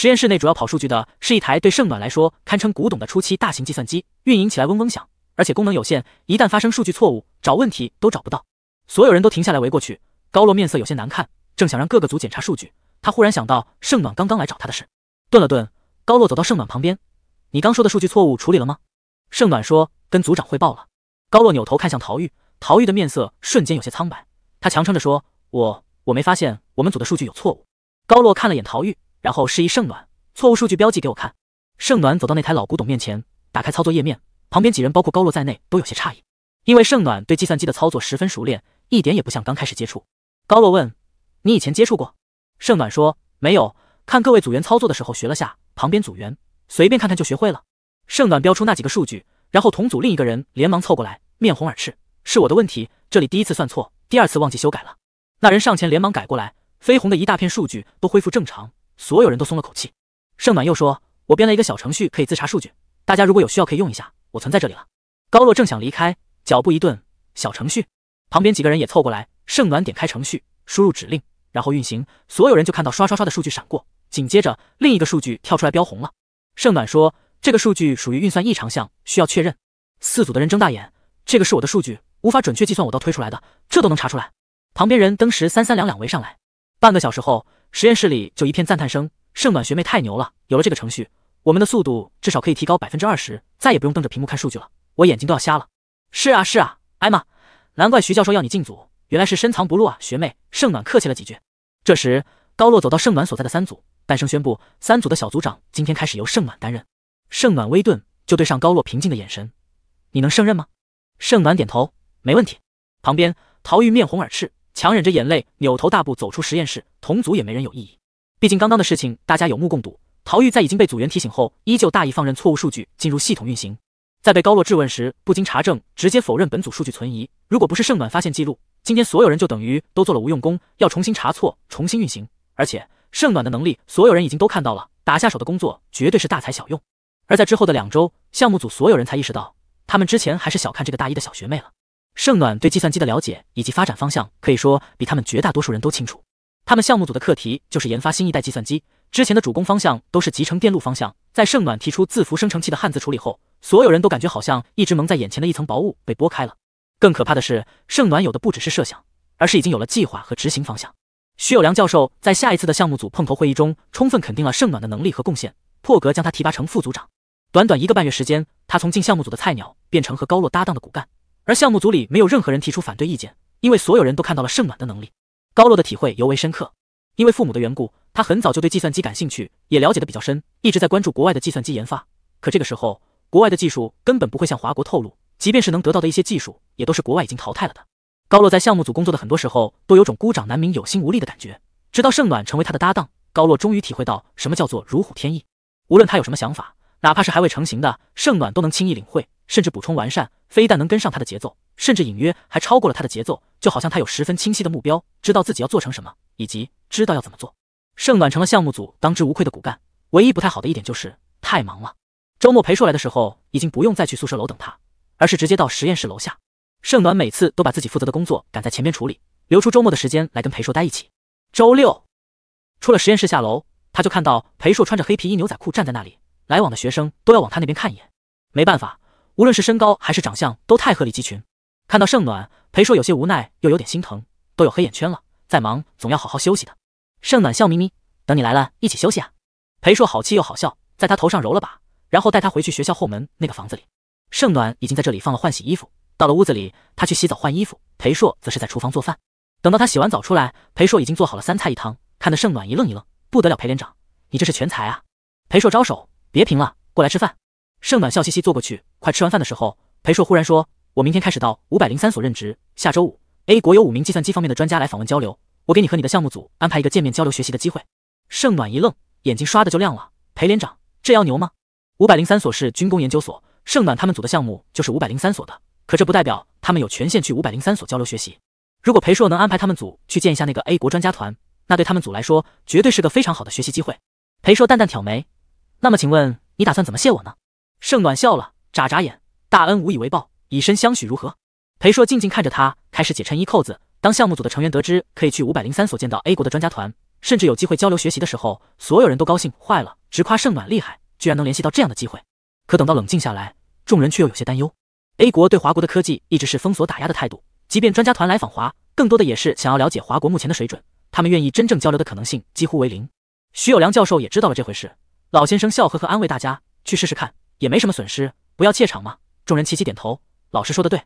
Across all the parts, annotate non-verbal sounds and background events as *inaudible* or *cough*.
实验室内主要跑数据的是一台对盛暖来说堪称古董的初期大型计算机，运营起来嗡嗡响，而且功能有限，一旦发生数据错误，找问题都找不到。所有人都停下来围过去，高洛面色有些难看，正想让各个组检查数据，他忽然想到盛暖刚刚来找他的事，顿了顿，高洛走到盛暖旁边，你刚说的数据错误处理了吗？盛暖说，跟组长汇报了。高洛扭头看向陶玉，陶玉的面色瞬间有些苍白，他强撑着说，我我没发现我们组的数据有错误。高洛看了眼陶玉。然后示意盛暖错误数据标记给我看。盛暖走到那台老古董面前，打开操作页面。旁边几人，包括高洛在内，都有些诧异，因为盛暖对计算机的操作十分熟练，一点也不像刚开始接触。高洛问：“你以前接触过？”盛暖说：“没有，看各位组员操作的时候学了下，旁边组员随便看看就学会了。”盛暖标出那几个数据，然后同组另一个人连忙凑过来，面红耳赤：“是我的问题，这里第一次算错，第二次忘记修改了。”那人上前连忙改过来，绯红的一大片数据都恢复正常。所有人都松了口气。盛暖又说：“我编了一个小程序，可以自查数据，大家如果有需要可以用一下，我存在这里了。”高洛正想离开，脚步一顿。小程序旁边几个人也凑过来。盛暖点开程序，输入指令，然后运行，所有人就看到刷刷刷的数据闪过，紧接着另一个数据跳出来标红了。盛暖说：“这个数据属于运算异常项，需要确认。”四组的人睁大眼：“这个是我的数据，无法准确计算，我倒推出来的，这都能查出来？”旁边人登时三三两两围上来。半个小时后。实验室里就一片赞叹声，盛暖学妹太牛了！有了这个程序，我们的速度至少可以提高百分之二十，再也不用瞪着屏幕看数据了，我眼睛都要瞎了。是啊，是啊，艾玛，难怪徐教授要你进组，原来是深藏不露啊，学妹。盛暖客气了几句。这时，高洛走到盛暖所在的三组，诞声宣布，三组的小组长今天开始由盛暖担任。盛暖微顿，就对上高洛平静的眼神，你能胜任吗？盛暖点头，没问题。旁边陶玉面红耳赤。强忍着眼泪，扭头大步走出实验室。同组也没人有异议，毕竟刚刚的事情大家有目共睹。陶玉在已经被组员提醒后，依旧大意放任错误数据进入系统运行。在被高洛质问时，不经查证直接否认本组数据存疑。如果不是盛暖发现记录，今天所有人就等于都做了无用功，要重新查错、重新运行。而且盛暖的能力，所有人已经都看到了，打下手的工作绝对是大材小用。而在之后的两周，项目组所有人才意识到，他们之前还是小看这个大一的小学妹了。盛暖对计算机的了解以及发展方向，可以说比他们绝大多数人都清楚。他们项目组的课题就是研发新一代计算机，之前的主攻方向都是集成电路方向。在盛暖提出字符生成器的汉字处理后，所有人都感觉好像一直蒙在眼前的一层薄雾被拨开了。更可怕的是，盛暖有的不只是设想，而是已经有了计划和执行方向。徐有良教授在下一次的项目组碰头会议中，充分肯定了盛暖的能力和贡献，破格将他提拔成副组长。短短一个半月时间，他从进项目组的菜鸟变成和高洛搭档的骨干。而项目组里没有任何人提出反对意见，因为所有人都看到了盛暖的能力。高洛的体会尤为深刻，因为父母的缘故，他很早就对计算机感兴趣，也了解的比较深，一直在关注国外的计算机研发。可这个时候，国外的技术根本不会向华国透露，即便是能得到的一些技术，也都是国外已经淘汰了的。高洛在项目组工作的很多时候，都有种孤掌难鸣、有心无力的感觉。直到盛暖成为他的搭档，高洛终于体会到什么叫做如虎添翼。无论他有什么想法，哪怕是还未成型的，盛暖都能轻易领会。甚至补充完善，非但能跟上他的节奏，甚至隐约还超过了他的节奏，就好像他有十分清晰的目标，知道自己要做成什么，以及知道要怎么做。盛暖成了项目组当之无愧的骨干，唯一不太好的一点就是太忙了。周末裴硕来的时候，已经不用再去宿舍楼等他，而是直接到实验室楼下。盛暖每次都把自己负责的工作赶在前边处理，留出周末的时间来跟裴硕待一起。周六出了实验室下楼，他就看到裴硕穿着黑皮衣牛仔裤站在那里，来往的学生都要往他那边看一眼，没办法。无论是身高还是长相都太鹤立鸡群。看到盛暖，裴硕有些无奈，又有点心疼，都有黑眼圈了，再忙总要好好休息的。盛暖笑眯眯，等你来了一起休息啊。裴硕好气又好笑，在他头上揉了把，然后带他回去学校后门那个房子里。盛暖已经在这里放了换洗衣服。到了屋子里，他去洗澡换衣服，裴硕则是在厨房做饭。等到他洗完澡出来，裴硕已经做好了三菜一汤，看得盛暖一愣一愣，不得了，裴连长，你这是全才啊！裴硕招手，别贫了，过来吃饭。盛暖笑嘻嘻坐过去。快吃完饭的时候，裴硕忽然说：“我明天开始到五百零三所任职，下周五 A 国有五名计算机方面的专家来访问交流，我给你和你的项目组安排一个见面交流学习的机会。”盛暖一愣，眼睛刷的就亮了。裴连长，这要牛吗？五百零三所是军工研究所，盛暖他们组的项目就是五百零三所的，可这不代表他们有权限去五百零三所交流学习。如果裴硕能安排他们组去见一下那个 A 国专家团，那对他们组来说绝对是个非常好的学习机会。裴硕淡淡挑眉：“那么请问你打算怎么谢我呢？”盛暖笑了，眨眨眼，大恩无以为报，以身相许如何？裴硕静静看着他，开始解衬衣扣子。当项目组的成员得知可以去五百零三所见到 A 国的专家团，甚至有机会交流学习的时候，所有人都高兴坏了，直夸盛暖厉害，居然能联系到这样的机会。可等到冷静下来，众人却又有些担忧。A 国对华国的科技一直是封锁打压的态度，即便专家团来访华，更多的也是想要了解华国目前的水准，他们愿意真正交流的可能性几乎为零。徐有良教授也知道了这回事，老先生笑呵呵安慰大家：“去试试看。”也没什么损失，不要怯场嘛！众人齐齐点头，老师说的对。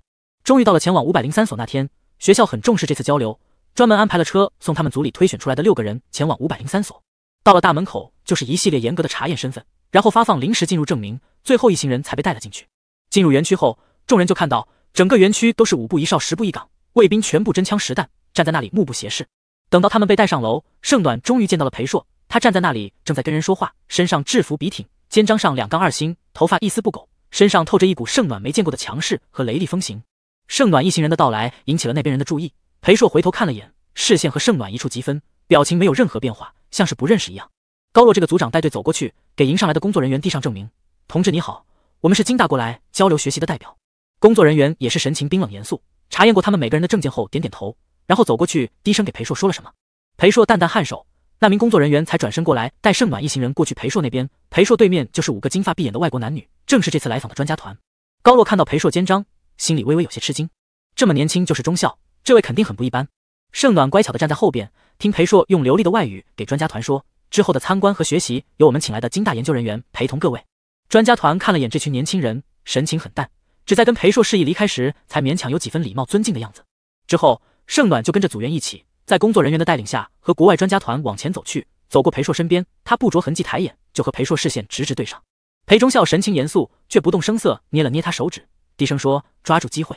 终于到了前往五百零三所那天，学校很重视这次交流，专门安排了车送他们组里推选出来的六个人前往五百零三所。到了大门口，就是一系列严格的查验身份，然后发放临时进入证明，最后一行人才被带了进去。进入园区后，众人就看到整个园区都是五步一哨、十步一岗，卫兵全部真枪实弹，站在那里目不斜视。等到他们被带上楼，盛暖终于见到了裴硕，他站在那里正在跟人说话，身上制服笔挺。肩章上两杠二星，头发一丝不苟，身上透着一股盛暖没见过的强势和雷厉风行。盛暖一行人的到来引起了那边人的注意。裴硕回头看了眼，视线和盛暖一触即分，表情没有任何变化，像是不认识一样。高洛这个组长带队走过去，给迎上来的工作人员递上证明：“同志你好，我们是金大过来交流学习的代表。”工作人员也是神情冰冷严肃，查验过他们每个人的证件后，点点头，然后走过去低声给裴硕说了什么。裴硕淡淡颔首。那名工作人员才转身过来，带盛暖一行人过去裴硕那边。裴硕对面就是五个金发碧眼的外国男女，正是这次来访的专家团。高洛看到裴硕肩章，心里微微有些吃惊，这么年轻就是中校，这位肯定很不一般。盛暖乖巧的站在后边，听裴硕用流利的外语给专家团说，之后的参观和学习由我们请来的金大研究人员陪同各位。专家团看了眼这群年轻人，神情很淡，只在跟裴硕示意离开时，才勉强有几分礼貌尊敬的样子。之后，盛暖就跟着组员一起。在工作人员的带领下，和国外专家团往前走去，走过裴硕身边，他不着痕迹抬眼，就和裴硕视线直直对上。裴忠孝神情严肃，却不动声色，捏了捏他手指，低声说：“抓住机会。”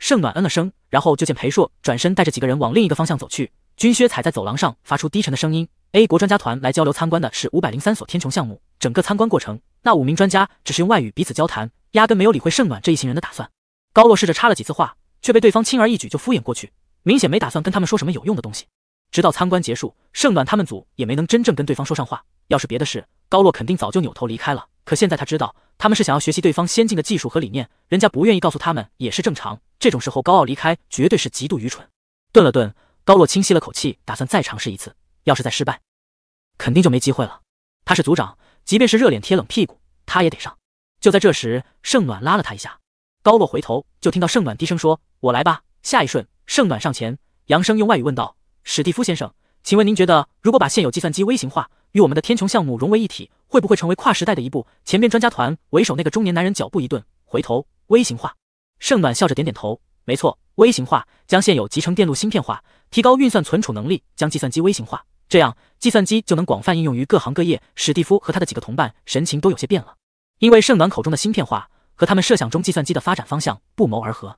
盛暖嗯了声，然后就见裴硕转身带着几个人往另一个方向走去，军靴踩在走廊上发出低沉的声音。A 国专家团来交流参观的是五百零三所天穹项目，整个参观过程，那五名专家只是用外语彼此交谈，压根没有理会盛暖这一行人的打算。高洛试着插了几次话，却被对方轻而易举就敷衍过去。明显没打算跟他们说什么有用的东西，直到参观结束，盛暖他们组也没能真正跟对方说上话。要是别的事，高洛肯定早就扭头离开了。可现在他知道他们是想要学习对方先进的技术和理念，人家不愿意告诉他们也是正常。这种时候高傲离开绝对是极度愚蠢。顿了顿，高洛清晰了口气，打算再尝试一次。要是再失败，肯定就没机会了。他是组长，即便是热脸贴冷屁股，他也得上。就在这时，盛暖拉了他一下，高洛回头就听到盛暖低声说：“我来吧。”下一瞬。盛暖上前，扬声用外语问道：“史蒂夫先生，请问您觉得，如果把现有计算机微型化与我们的天穹项目融为一体，会不会成为跨时代的一步？”前面专家团为首那个中年男人脚步一顿，回头。微型化，盛暖笑着点点头，没错，微型化将现有集成电路芯片化，提高运算存储能力，将计算机微型化，这样计算机就能广泛应用于各行各业。史蒂夫和他的几个同伴神情都有些变了，因为盛暖口中的芯片化和他们设想中计算机的发展方向不谋而合。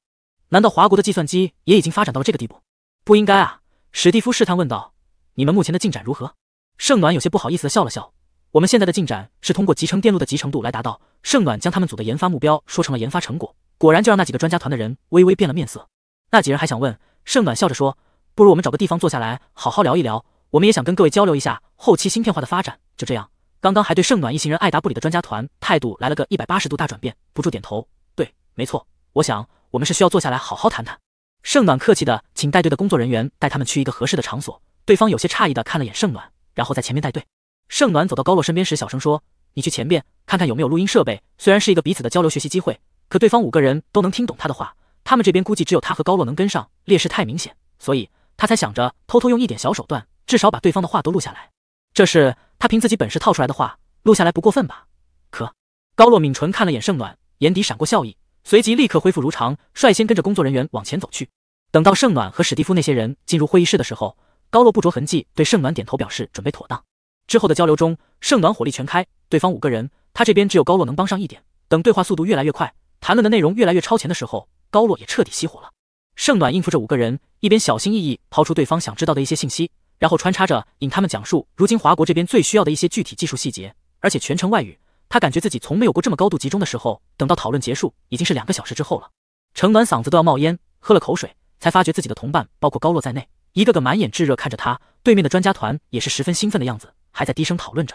难道华国的计算机也已经发展到了这个地步？不应该啊！史蒂夫试探问道：“你们目前的进展如何？”盛暖有些不好意思的笑了笑：“我们现在的进展是通过集成电路的集成度来达到。”盛暖将他们组的研发目标说成了研发成果，果然就让那几个专家团的人微微变了面色。那几人还想问，盛暖笑着说：“不如我们找个地方坐下来，好好聊一聊。我们也想跟各位交流一下后期芯片化的发展。”就这样，刚刚还对盛暖一行人爱答不理的专家团态度来了个一百八十度大转变，不住点头：“对，没错，我想。”我们是需要坐下来好好谈谈。盛暖客气的请带队的工作人员带他们去一个合适的场所。对方有些诧异的看了眼盛暖，然后在前面带队。盛暖走到高洛身边时，小声说：“你去前边看看有没有录音设备。”虽然是一个彼此的交流学习机会，可对方五个人都能听懂他的话，他们这边估计只有他和高洛能跟上，劣势太明显，所以他才想着偷偷用一点小手段，至少把对方的话都录下来。这是他凭自己本事套出来的话，录下来不过分吧？可高洛抿唇看了眼盛暖，眼底闪过笑意。随即立刻恢复如常，率先跟着工作人员往前走去。等到盛暖和史蒂夫那些人进入会议室的时候，高洛不着痕迹对盛暖点头表示准备妥当。之后的交流中，盛暖火力全开，对方五个人，他这边只有高洛能帮上一点。等对话速度越来越快，谈论的内容越来越超前的时候，高洛也彻底熄火了。盛暖应付着五个人，一边小心翼翼抛出对方想知道的一些信息，然后穿插着引他们讲述如今华国这边最需要的一些具体技术细节，而且全程外语。他感觉自己从没有过这么高度集中的时候。等到讨论结束，已经是两个小时之后了。程暖嗓子都要冒烟，喝了口水，才发觉自己的同伴，包括高洛在内，一个个满眼炙热看着他。对面的专家团也是十分兴奋的样子，还在低声讨论着。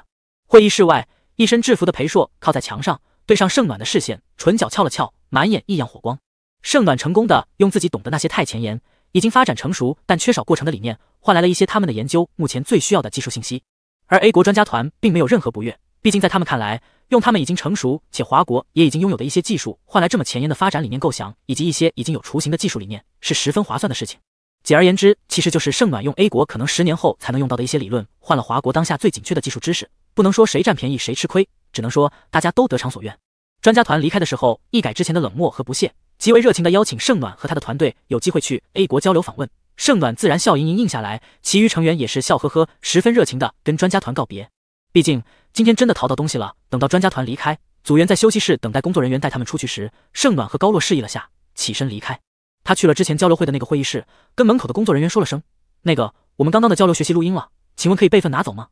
会议室外，一身制服的裴硕靠在墙上，对上盛暖的视线，唇角翘了翘，满眼异样火光。盛暖成功的用自己懂得那些太前沿、已经发展成熟但缺少过程的理念，换来了一些他们的研究目前最需要的技术信息。而 A 国专家团并没有任何不悦。毕竟在他们看来，用他们已经成熟且华国也已经拥有的一些技术，换来这么前沿的发展理念构想以及一些已经有雏形的技术理念，是十分划算的事情。简而言之，其实就是盛暖用 A 国可能十年后才能用到的一些理论，换了华国当下最紧缺的技术知识。不能说谁占便宜谁吃亏，只能说大家都得偿所愿。专家团离开的时候，一改之前的冷漠和不屑，极为热情的邀请盛暖和他的团队有机会去 A 国交流访问。盛暖自然笑盈盈应下来，其余成员也是笑呵呵，十分热情的跟专家团告别。毕竟今天真的淘到东西了。等到专家团离开，组员在休息室等待工作人员带他们出去时，盛暖和高洛示意了下，起身离开。他去了之前交流会的那个会议室，跟门口的工作人员说了声：“那个，我们刚刚的交流学习录音了，请问可以备份拿走吗？”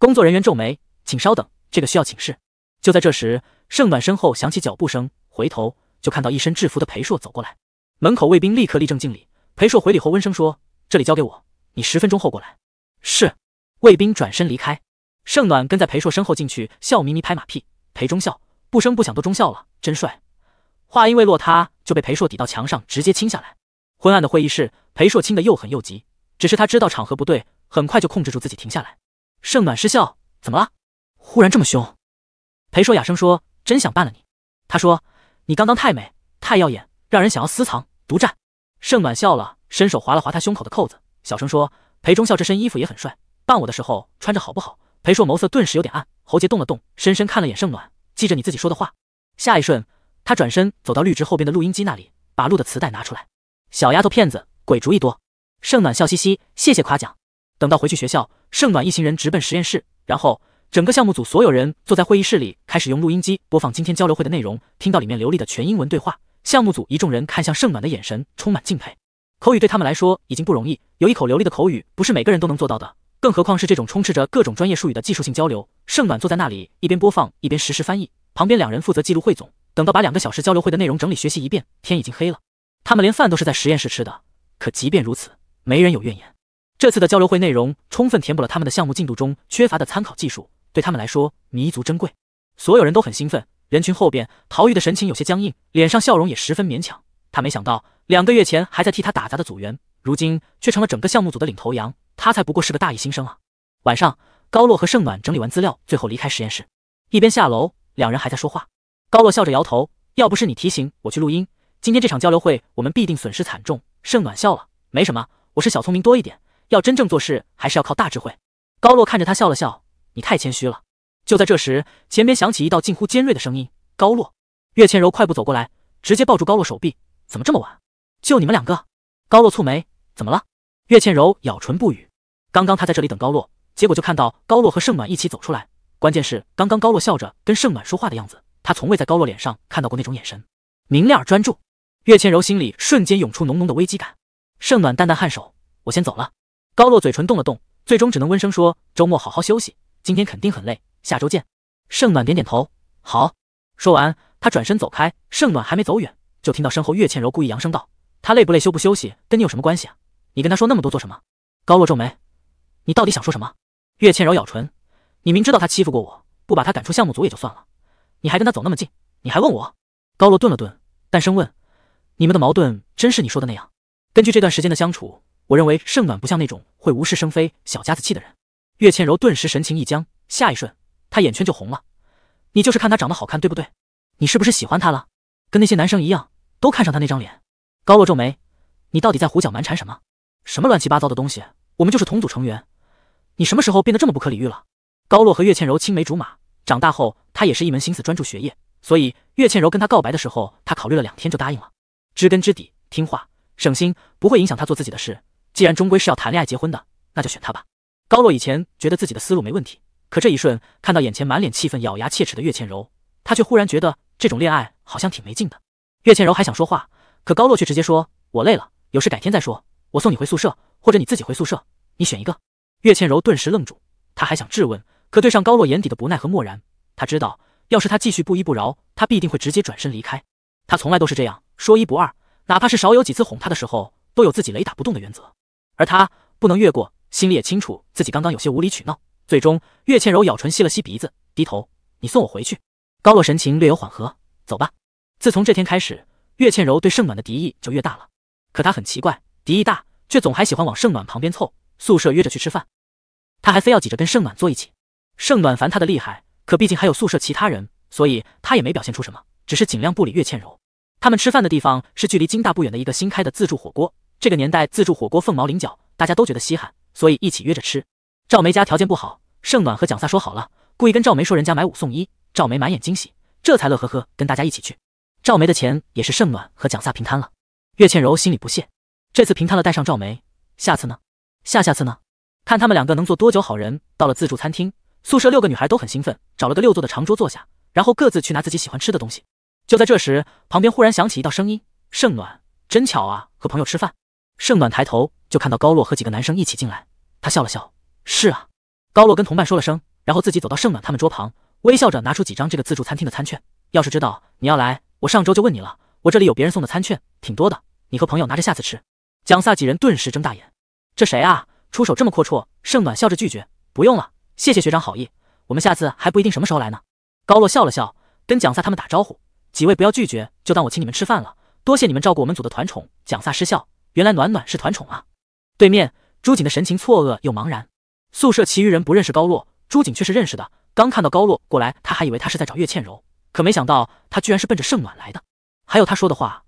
工作人员皱眉：“请稍等，这个需要请示。”就在这时，盛暖身后响起脚步声，回头就看到一身制服的裴硕走过来。门口卫兵立刻立正敬礼，裴硕回礼后温声说：“这里交给我，你十分钟后过来。”是。卫兵转身离开。盛暖跟在裴硕身后进去，笑眯眯拍马屁。裴忠孝不声不响都忠孝了，真帅。话音未落，他就被裴硕抵到墙上，直接亲下来。昏暗的会议室，裴硕亲的又狠又急，只是他知道场合不对，很快就控制住自己停下来。盛暖失笑，怎么了？忽然这么凶？裴硕哑声说：“真想办了你。”他说：“你刚刚太美，太耀眼，让人想要私藏独占。”盛暖笑了，伸手划了划他胸口的扣子，小声说：“裴忠孝这身衣服也很帅，办我的时候穿着好不好？”裴硕眸色顿时有点暗，喉结动了动，深深看了眼盛暖，记着你自己说的话。下一瞬，他转身走到绿植后边的录音机那里，把录的磁带拿出来。小丫头片子，鬼主意多。盛暖笑嘻嘻，谢谢夸奖。等到回去学校，盛暖一行人直奔实验室，然后整个项目组所有人坐在会议室里，开始用录音机播放今天交流会的内容。听到里面流利的全英文对话，项目组一众人看向盛暖的眼神充满敬佩。口语对他们来说已经不容易，有一口流利的口语不是每个人都能做到的。更何况是这种充斥着各种专业术语的技术性交流。盛暖坐在那里，一边播放，一边实时翻译。旁边两人负责记录汇总。等到把两个小时交流会的内容整理学习一遍，天已经黑了。他们连饭都是在实验室吃的。可即便如此，没人有怨言。这次的交流会内容充分填补了他们的项目进度中缺乏的参考技术，对他们来说弥足珍贵。所有人都很兴奋。人群后边，陶玉的神情有些僵硬，脸上笑容也十分勉强。他没想到，两个月前还在替他打杂的组员，如今却成了整个项目组的领头羊。他才不过是个大一新生啊！晚上，高洛和盛暖整理完资料，最后离开实验室。一边下楼，两人还在说话。高洛笑着摇头：“要不是你提醒我去录音，今天这场交流会我们必定损失惨重。”盛暖笑了：“没什么，我是小聪明多一点，要真正做事还是要靠大智慧。”高洛看着他笑了笑：“你太谦虚了。”就在这时，前边响起一道近乎尖锐的声音：“高洛！”岳千柔快步走过来，直接抱住高洛手臂：“怎么这么晚？就你们两个？”高洛蹙眉：“怎么了？”岳倩柔咬唇不语。刚刚她在这里等高洛，结果就看到高洛和盛暖一起走出来。关键是，刚刚高洛笑着跟盛暖说话的样子，她从未在高洛脸上看到过那种眼神，明亮而专注。岳倩柔心里瞬间涌出浓浓的危机感。盛暖淡淡颔首：“我先走了。”高洛嘴唇动了动，最终只能温声说：“周末好好休息，今天肯定很累。下周见。”盛暖点点头：“好。”说完，他转身走开。盛暖还没走远，就听到身后岳倩柔故意扬声道：“他累不累，休不休息，跟你有什么关系啊？”你跟他说那么多做什么？高洛皱眉，你到底想说什么？岳倩柔咬唇，你明知道他欺负过我，不把他赶出项目组也就算了，你还跟他走那么近，你还问我？高洛顿了顿，淡声问，你们的矛盾真是你说的那样？根据这段时间的相处，我认为盛暖不像那种会无事生非、小家子气的人。岳倩柔顿时神情一僵，下一瞬她眼圈就红了，你就是看他长得好看对不对？你是不是喜欢他了？跟那些男生一样，都看上他那张脸？高洛皱眉，你到底在胡搅蛮缠什么？什么乱七八糟的东西！我们就是同组成员，你什么时候变得这么不可理喻了？高洛和岳倩柔青梅竹马，长大后他也是一门心思专注学业，所以岳倩柔跟他告白的时候，他考虑了两天就答应了。知根知底，听话，省心，不会影响他做自己的事。既然终归是要谈恋爱结婚的，那就选他吧。高洛以前觉得自己的思路没问题，可这一瞬看到眼前满脸气愤、咬牙切齿的岳倩柔，他却忽然觉得这种恋爱好像挺没劲的。岳倩柔还想说话，可高洛却直接说：“我累了，有事改天再说。”我送你回宿舍，或者你自己回宿舍，你选一个。岳倩柔顿时愣住，她还想质问，可对上高洛眼底的不耐和漠然，她知道，要是他继续不依不饶，他必定会直接转身离开。他从来都是这样说一不二，哪怕是少有几次哄他的时候，都有自己雷打不动的原则。而他不能越过，心里也清楚自己刚刚有些无理取闹。最终，岳倩柔咬唇吸了吸鼻子，低头：“你送我回去。”高洛神情略有缓和：“走吧。”自从这天开始，岳倩柔对盛暖的敌意就越大了。可他很奇怪，敌意大。却总还喜欢往盛暖旁边凑，宿舍约着去吃饭，他还非要挤着跟盛暖坐一起。盛暖烦他的厉害，可毕竟还有宿舍其他人，所以他也没表现出什么，只是尽量不理岳倩柔。他们吃饭的地方是距离京大不远的一个新开的自助火锅，这个年代自助火锅凤毛麟角，大家都觉得稀罕，所以一起约着吃。赵梅家条件不好，盛暖和蒋飒说好了，故意跟赵梅说人家买五送一，赵梅满眼惊喜，这才乐呵呵跟大家一起去。赵梅的钱也是盛暖和蒋飒平摊了。岳倩柔心里不屑。这次平摊了，带上赵梅。下次呢？下下次呢？看他们两个能做多久好人。到了自助餐厅，宿舍六个女孩都很兴奋，找了个六座的长桌坐下，然后各自去拿自己喜欢吃的东西。就在这时，旁边忽然响起一道声音：“盛暖，真巧啊，和朋友吃饭。”盛暖抬头就看到高洛和几个男生一起进来，她笑了笑：“是啊。”高洛跟同伴说了声，然后自己走到盛暖他们桌旁，微笑着拿出几张这个自助餐厅的餐券。要是知道你要来，我上周就问你了。我这里有别人送的餐券，挺多的，你和朋友拿着下次吃。蒋萨几人顿时睁大眼，这谁啊？出手这么阔绰！盛暖笑着拒绝，不用了，谢谢学长好意，我们下次还不一定什么时候来呢。高洛笑了笑，跟蒋萨他们打招呼：“几位不要拒绝，就当我请你们吃饭了，多谢你们照顾我们组的团宠。”蒋萨失笑，原来暖暖是团宠啊。对面朱瑾的神情错愕又茫然。宿舍其余人不认识高洛，朱瑾却是认识的。刚看到高洛过来，他还以为他是在找岳倩柔，可没想到他居然是奔着盛暖来的。还有他说的话，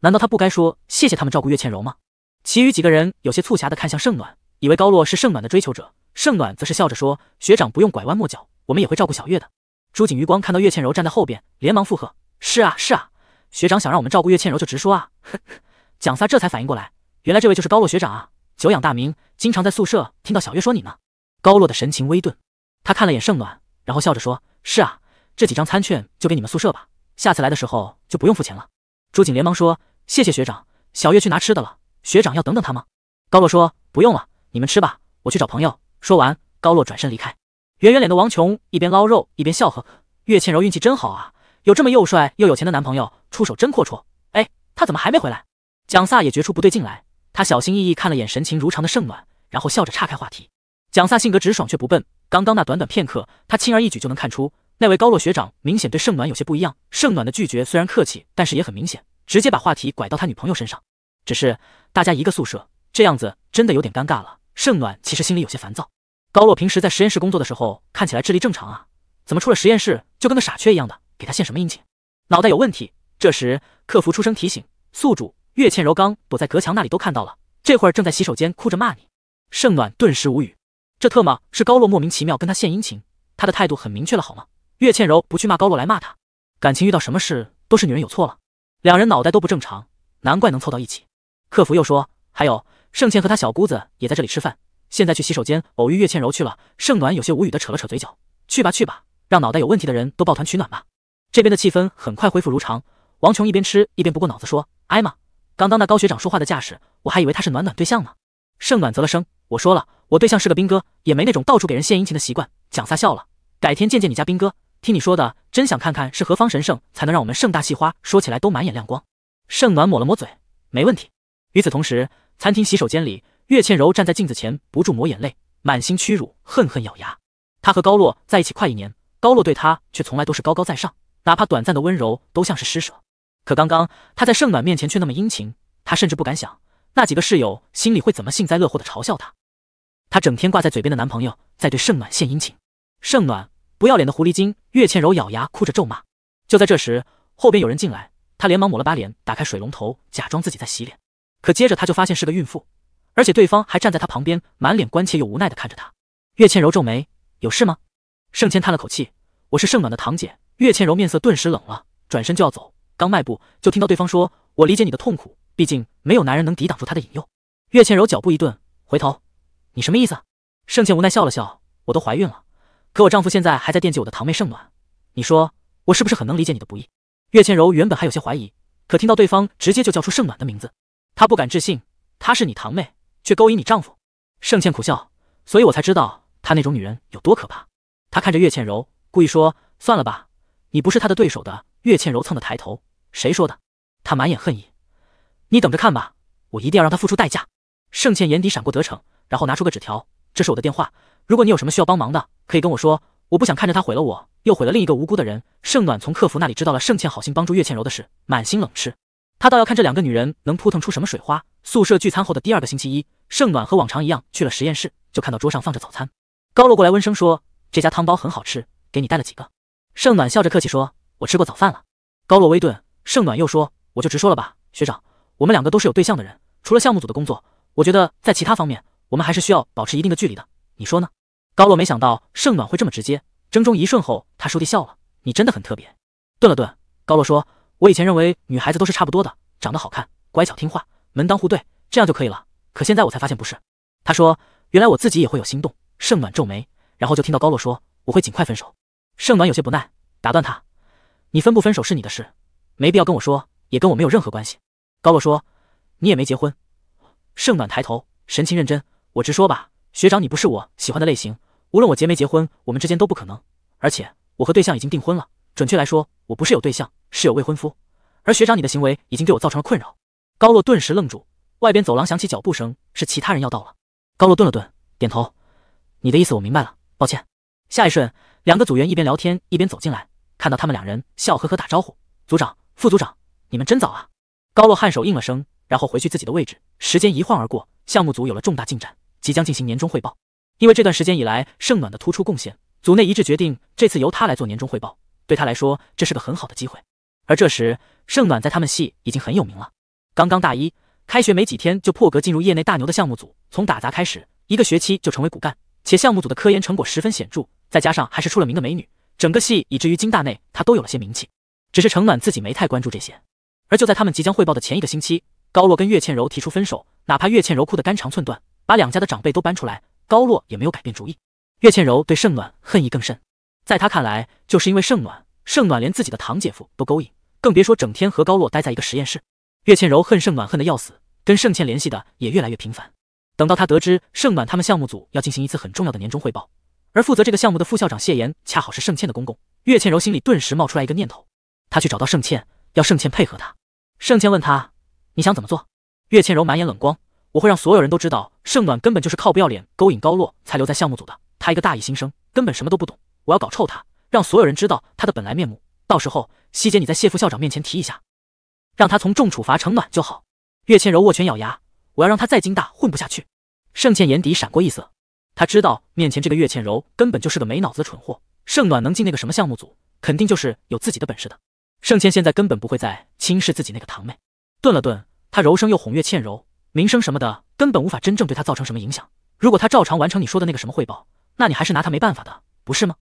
难道他不该说谢谢他们照顾岳倩柔吗？其余几个人有些促狭的看向盛暖，以为高洛是盛暖的追求者。盛暖则是笑着说：“学长不用拐弯抹角，我们也会照顾小月的。”朱景余光看到岳倩柔站在后边，连忙附和：“是啊是啊，学长想让我们照顾岳倩柔就直说啊。” *laughs* 蒋三这才反应过来，原来这位就是高洛学长啊，久仰大名，经常在宿舍听到小月说你呢。高洛的神情微顿，他看了眼盛暖，然后笑着说：“是啊，这几张餐券就给你们宿舍吧，下次来的时候就不用付钱了。”朱景连忙说：“谢谢学长，小月去拿吃的了。”学长要等等他吗？高洛说不用了，你们吃吧，我去找朋友。说完，高洛转身离开。圆圆脸的王琼一边捞肉一边笑呵呵。岳倩柔运气真好啊，有这么又帅又有钱的男朋友，出手真阔绰。哎，他怎么还没回来？蒋飒也觉出不对劲来，他小心翼翼看了眼神情如常的盛暖，然后笑着岔开话题。蒋飒性格直爽却不笨，刚刚那短短片刻，他轻而易举就能看出，那位高洛学长明显对盛暖有些不一样。盛暖的拒绝虽然客气，但是也很明显，直接把话题拐到他女朋友身上。只是大家一个宿舍，这样子真的有点尴尬了。盛暖其实心里有些烦躁。高洛平时在实验室工作的时候看起来智力正常啊，怎么出了实验室就跟个傻缺一样的？给他献什么殷勤？脑袋有问题？这时客服出声提醒：“宿主岳倩柔刚躲在隔墙那里都看到了，这会儿正在洗手间哭着骂你。”盛暖顿时无语，这特么是高洛莫名其妙跟他献殷勤？他的态度很明确了好吗？岳倩柔不去骂高洛，来骂他，感情遇到什么事都是女人有错了？两人脑袋都不正常，难怪能凑到一起。客服又说，还有盛倩和她小姑子也在这里吃饭，现在去洗手间偶遇岳倩柔去了。盛暖有些无语的扯了扯嘴角，去吧去吧，让脑袋有问题的人都抱团取暖吧。这边的气氛很快恢复如常。王琼一边吃一边不过脑子说：“艾玛，刚刚那高学长说话的架势，我还以为他是暖暖对象呢。”盛暖啧了声，我说了，我对象是个兵哥，也没那种到处给人献殷勤的习惯。蒋飒笑了，改天见见你家兵哥，听你说的，真想看看是何方神圣才能让我们盛大戏花说起来都满眼亮光。盛暖抹了抹嘴，没问题。与此同时，餐厅洗手间里，岳倩柔站在镜子前，不住抹眼泪，满心屈辱，恨恨咬牙。她和高洛在一起快一年，高洛对她却从来都是高高在上，哪怕短暂的温柔都像是施舍。可刚刚她在盛暖面前却那么殷勤，她甚至不敢想那几个室友心里会怎么幸灾乐祸的嘲笑她。她整天挂在嘴边的男朋友在对盛暖献殷勤，盛暖不要脸的狐狸精！岳倩柔咬牙哭着咒骂。就在这时，后边有人进来，她连忙抹了把脸，打开水龙头，假装自己在洗脸。可接着他就发现是个孕妇，而且对方还站在他旁边，满脸关切又无奈的看着他。岳倩柔皱眉：“有事吗？”盛倩叹了口气：“我是盛暖的堂姐。”岳倩柔面色顿时冷了，转身就要走。刚迈步，就听到对方说：“我理解你的痛苦，毕竟没有男人能抵挡住他的引诱。”岳倩柔脚步一顿，回头：“你什么意思？”盛倩无奈笑了笑：“我都怀孕了，可我丈夫现在还在惦记我的堂妹盛暖。你说我是不是很能理解你的不易？”岳倩柔原本还有些怀疑，可听到对方直接就叫出盛暖的名字。她不敢置信，她是你堂妹，却勾引你丈夫。盛倩苦笑，所以我才知道她那种女人有多可怕。她看着岳倩柔，故意说：“算了吧，你不是她的对手的。”岳倩柔蹭的抬头，谁说的？她满眼恨意，你等着看吧，我一定要让她付出代价。盛倩眼底闪过得逞，然后拿出个纸条，这是我的电话，如果你有什么需要帮忙的，可以跟我说。我不想看着她毁了我，又毁了另一个无辜的人。盛暖从客服那里知道了盛倩好心帮助岳倩柔的事，满心冷斥：“他倒要看这两个女人能扑腾出什么水花。宿舍聚餐后的第二个星期一，盛暖和往常一样去了实验室，就看到桌上放着早餐。高洛过来温声说：“这家汤包很好吃，给你带了几个。”盛暖笑着客气说：“我吃过早饭了。”高洛微顿，盛暖又说：“我就直说了吧，学长，我们两个都是有对象的人，除了项目组的工作，我觉得在其他方面，我们还是需要保持一定的距离的。你说呢？”高洛没想到盛暖会这么直接，怔中一瞬后，他倏地笑了：“你真的很特别。”顿了顿，高洛说。我以前认为女孩子都是差不多的，长得好看、乖巧听话、门当户对，这样就可以了。可现在我才发现不是。他说，原来我自己也会有心动。盛暖皱眉，然后就听到高洛说：“我会尽快分手。”盛暖有些不耐，打断他：“你分不分手是你的事，没必要跟我说，也跟我没有任何关系。”高洛说：“你也没结婚。”盛暖抬头，神情认真：“我直说吧，学长，你不是我喜欢的类型。无论我结没结婚，我们之间都不可能。而且我和对象已经订婚了。”准确来说，我不是有对象，是有未婚夫。而学长，你的行为已经对我造成了困扰。高洛顿时愣住，外边走廊响起脚步声，是其他人要到了。高洛顿了顿，点头，你的意思我明白了，抱歉。下一瞬，两个组员一边聊天一边走进来，看到他们两人，笑呵呵打招呼：“组长、副组长，你们真早啊。”高洛颔首应了声，然后回去自己的位置。时间一晃而过，项目组有了重大进展，即将进行年终汇报。因为这段时间以来盛暖的突出贡献，组内一致决定这次由他来做年终汇报。对他来说，这是个很好的机会。而这时，盛暖在他们系已经很有名了。刚刚大一，开学没几天就破格进入业内大牛的项目组，从打杂开始，一个学期就成为骨干，且项目组的科研成果十分显著。再加上还是出了名的美女，整个系以至于金大内他都有了些名气。只是程暖自己没太关注这些。而就在他们即将汇报的前一个星期，高洛跟岳倩柔提出分手，哪怕岳倩柔哭得肝肠寸断，把两家的长辈都搬出来，高洛也没有改变主意。岳倩柔对盛暖恨意更甚。在他看来，就是因为盛暖，盛暖连自己的堂姐夫都勾引，更别说整天和高洛待在一个实验室。岳倩柔恨盛暖恨的要死，跟盛倩联系的也越来越频繁。等到他得知盛暖他们项目组要进行一次很重要的年终汇报，而负责这个项目的副校长谢岩恰好是盛倩的公公，岳倩柔心里顿时冒出来一个念头，他去找到盛倩，要盛倩配合他。盛倩问他，你想怎么做？岳倩柔满眼冷光，我会让所有人都知道，盛暖根本就是靠不要脸勾引高洛才留在项目组的，他一个大一新生，根本什么都不懂。我要搞臭他，让所有人知道他的本来面目。到时候，西姐你在谢副校长面前提一下，让他从重处罚成暖就好。岳千柔握拳咬牙，我要让他再惊大混不下去。盛倩眼底闪过异色，他知道面前这个岳倩柔根本就是个没脑子的蠢货。盛暖能进那个什么项目组，肯定就是有自己的本事的。盛倩现在根本不会再轻视自己那个堂妹。顿了顿，她柔声又哄岳倩柔：名声什么的，根本无法真正对她造成什么影响。如果她照常完成你说的那个什么汇报，那你还是拿她没办法的，不是吗？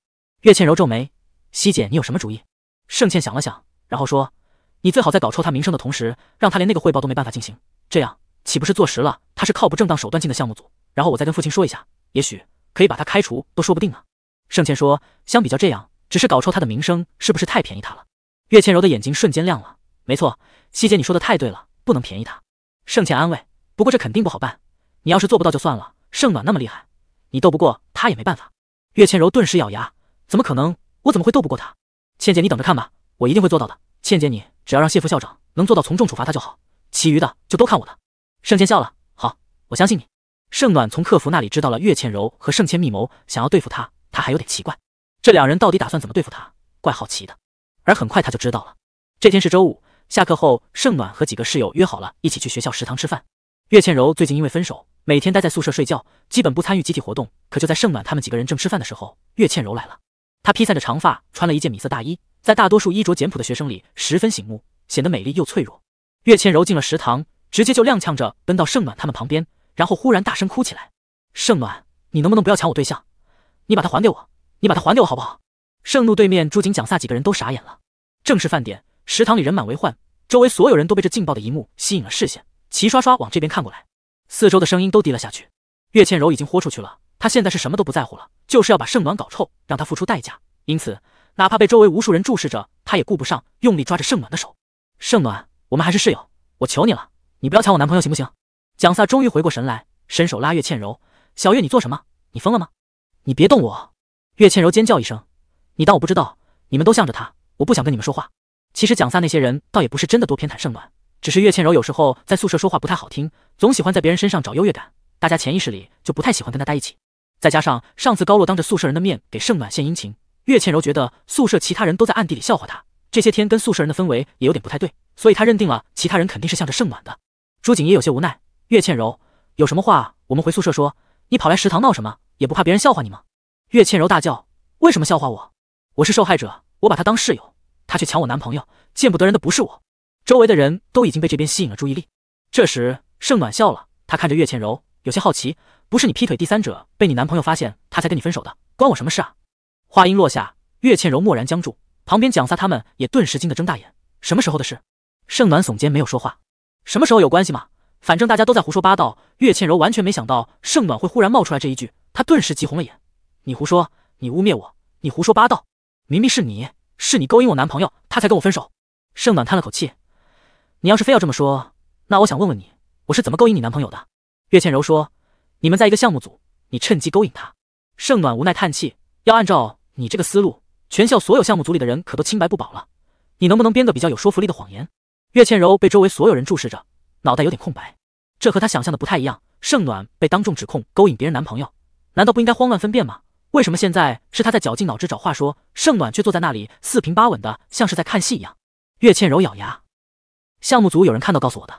岳倩柔皱眉：“西姐，你有什么主意？”盛倩想了想，然后说：“你最好在搞臭他名声的同时，让他连那个汇报都没办法进行，这样岂不是坐实了他是靠不正当手段进的项目组？然后我再跟父亲说一下，也许可以把他开除，都说不定啊。”盛倩说：“相比较这样，只是搞臭他的名声，是不是太便宜他了？”岳倩柔的眼睛瞬间亮了：“没错，西姐，你说的太对了，不能便宜他。”盛倩安慰：“不过这肯定不好办，你要是做不到就算了。盛暖那么厉害，你斗不过他也没办法。”岳倩柔顿时咬牙。怎么可能？我怎么会斗不过他？倩倩，你等着看吧，我一定会做到的。倩倩，你只要让谢副校长能做到从重处罚他就好，其余的就都看我的。盛倩笑了，好，我相信你。盛暖从客服那里知道了岳倩柔和盛倩密谋想要对付他，他还有点奇怪，这两人到底打算怎么对付他？怪好奇的。而很快他就知道了。这天是周五，下课后，盛暖和几个室友约好了一起去学校食堂吃饭。岳倩柔最近因为分手，每天待在宿舍睡觉，基本不参与集体活动。可就在盛暖他们几个人正吃饭的时候，岳倩柔来了。她披散着长发，穿了一件米色大衣，在大多数衣着简朴的学生里十分醒目，显得美丽又脆弱。岳倩柔进了食堂，直接就踉跄着奔到盛暖他们旁边，然后忽然大声哭起来：“盛暖，你能不能不要抢我对象？你把他还给我，你把他还给我好不好？”盛怒对面朱景蒋萨几个人都傻眼了。正是饭点，食堂里人满为患，周围所有人都被这劲爆的一幕吸引了视线，齐刷刷往这边看过来。四周的声音都低了下去。岳倩柔已经豁出去了。他现在是什么都不在乎了，就是要把盛暖搞臭，让他付出代价。因此，哪怕被周围无数人注视着，他也顾不上，用力抓着盛暖的手。盛暖，我们还是室友，我求你了，你不要抢我男朋友行不行？蒋飒终于回过神来，伸手拉岳倩柔。小月，你做什么？你疯了吗？你别动我！岳倩柔尖叫一声，你当我不知道？你们都向着他，我不想跟你们说话。其实蒋飒那些人倒也不是真的多偏袒盛暖，只是岳倩柔有时候在宿舍说话不太好听，总喜欢在别人身上找优越感，大家潜意识里就不太喜欢跟她待一起。再加上上次高洛当着宿舍人的面给盛暖献殷勤，岳倩柔觉得宿舍其他人都在暗地里笑话她，这些天跟宿舍人的氛围也有点不太对，所以她认定了其他人肯定是向着盛暖的。朱景也有些无奈，岳倩柔有什么话我们回宿舍说，你跑来食堂闹什么，也不怕别人笑话你吗？岳倩柔大叫，为什么笑话我？我是受害者，我把她当室友，她却抢我男朋友，见不得人的不是我。周围的人都已经被这边吸引了注意力，这时盛暖笑了，她看着岳倩柔。有些好奇，不是你劈腿第三者被你男朋友发现，他才跟你分手的，关我什么事啊？话音落下，岳倩柔蓦然僵住，旁边蒋飒他们也顿时惊得睁大眼。什么时候的事？盛暖耸肩没有说话。什么时候有关系吗？反正大家都在胡说八道。岳倩柔完全没想到盛暖会忽然冒出来这一句，她顿时急红了眼：“你胡说，你污蔑我，你胡说八道，明明是你是你勾引我男朋友，他才跟我分手。”盛暖叹了口气：“你要是非要这么说，那我想问问你，我是怎么勾引你男朋友的？”岳倩柔说：“你们在一个项目组，你趁机勾引他。”盛暖无奈叹气：“要按照你这个思路，全校所有项目组里的人可都清白不保了。你能不能编个比较有说服力的谎言？”岳倩柔被周围所有人注视着，脑袋有点空白。这和她想象的不太一样。盛暖被当众指控勾引别人男朋友，难道不应该慌乱分辨吗？为什么现在是他在绞尽脑汁找话说，盛暖却坐在那里四平八稳的，像是在看戏一样？岳倩柔咬牙：“项目组有人看到告诉我的。”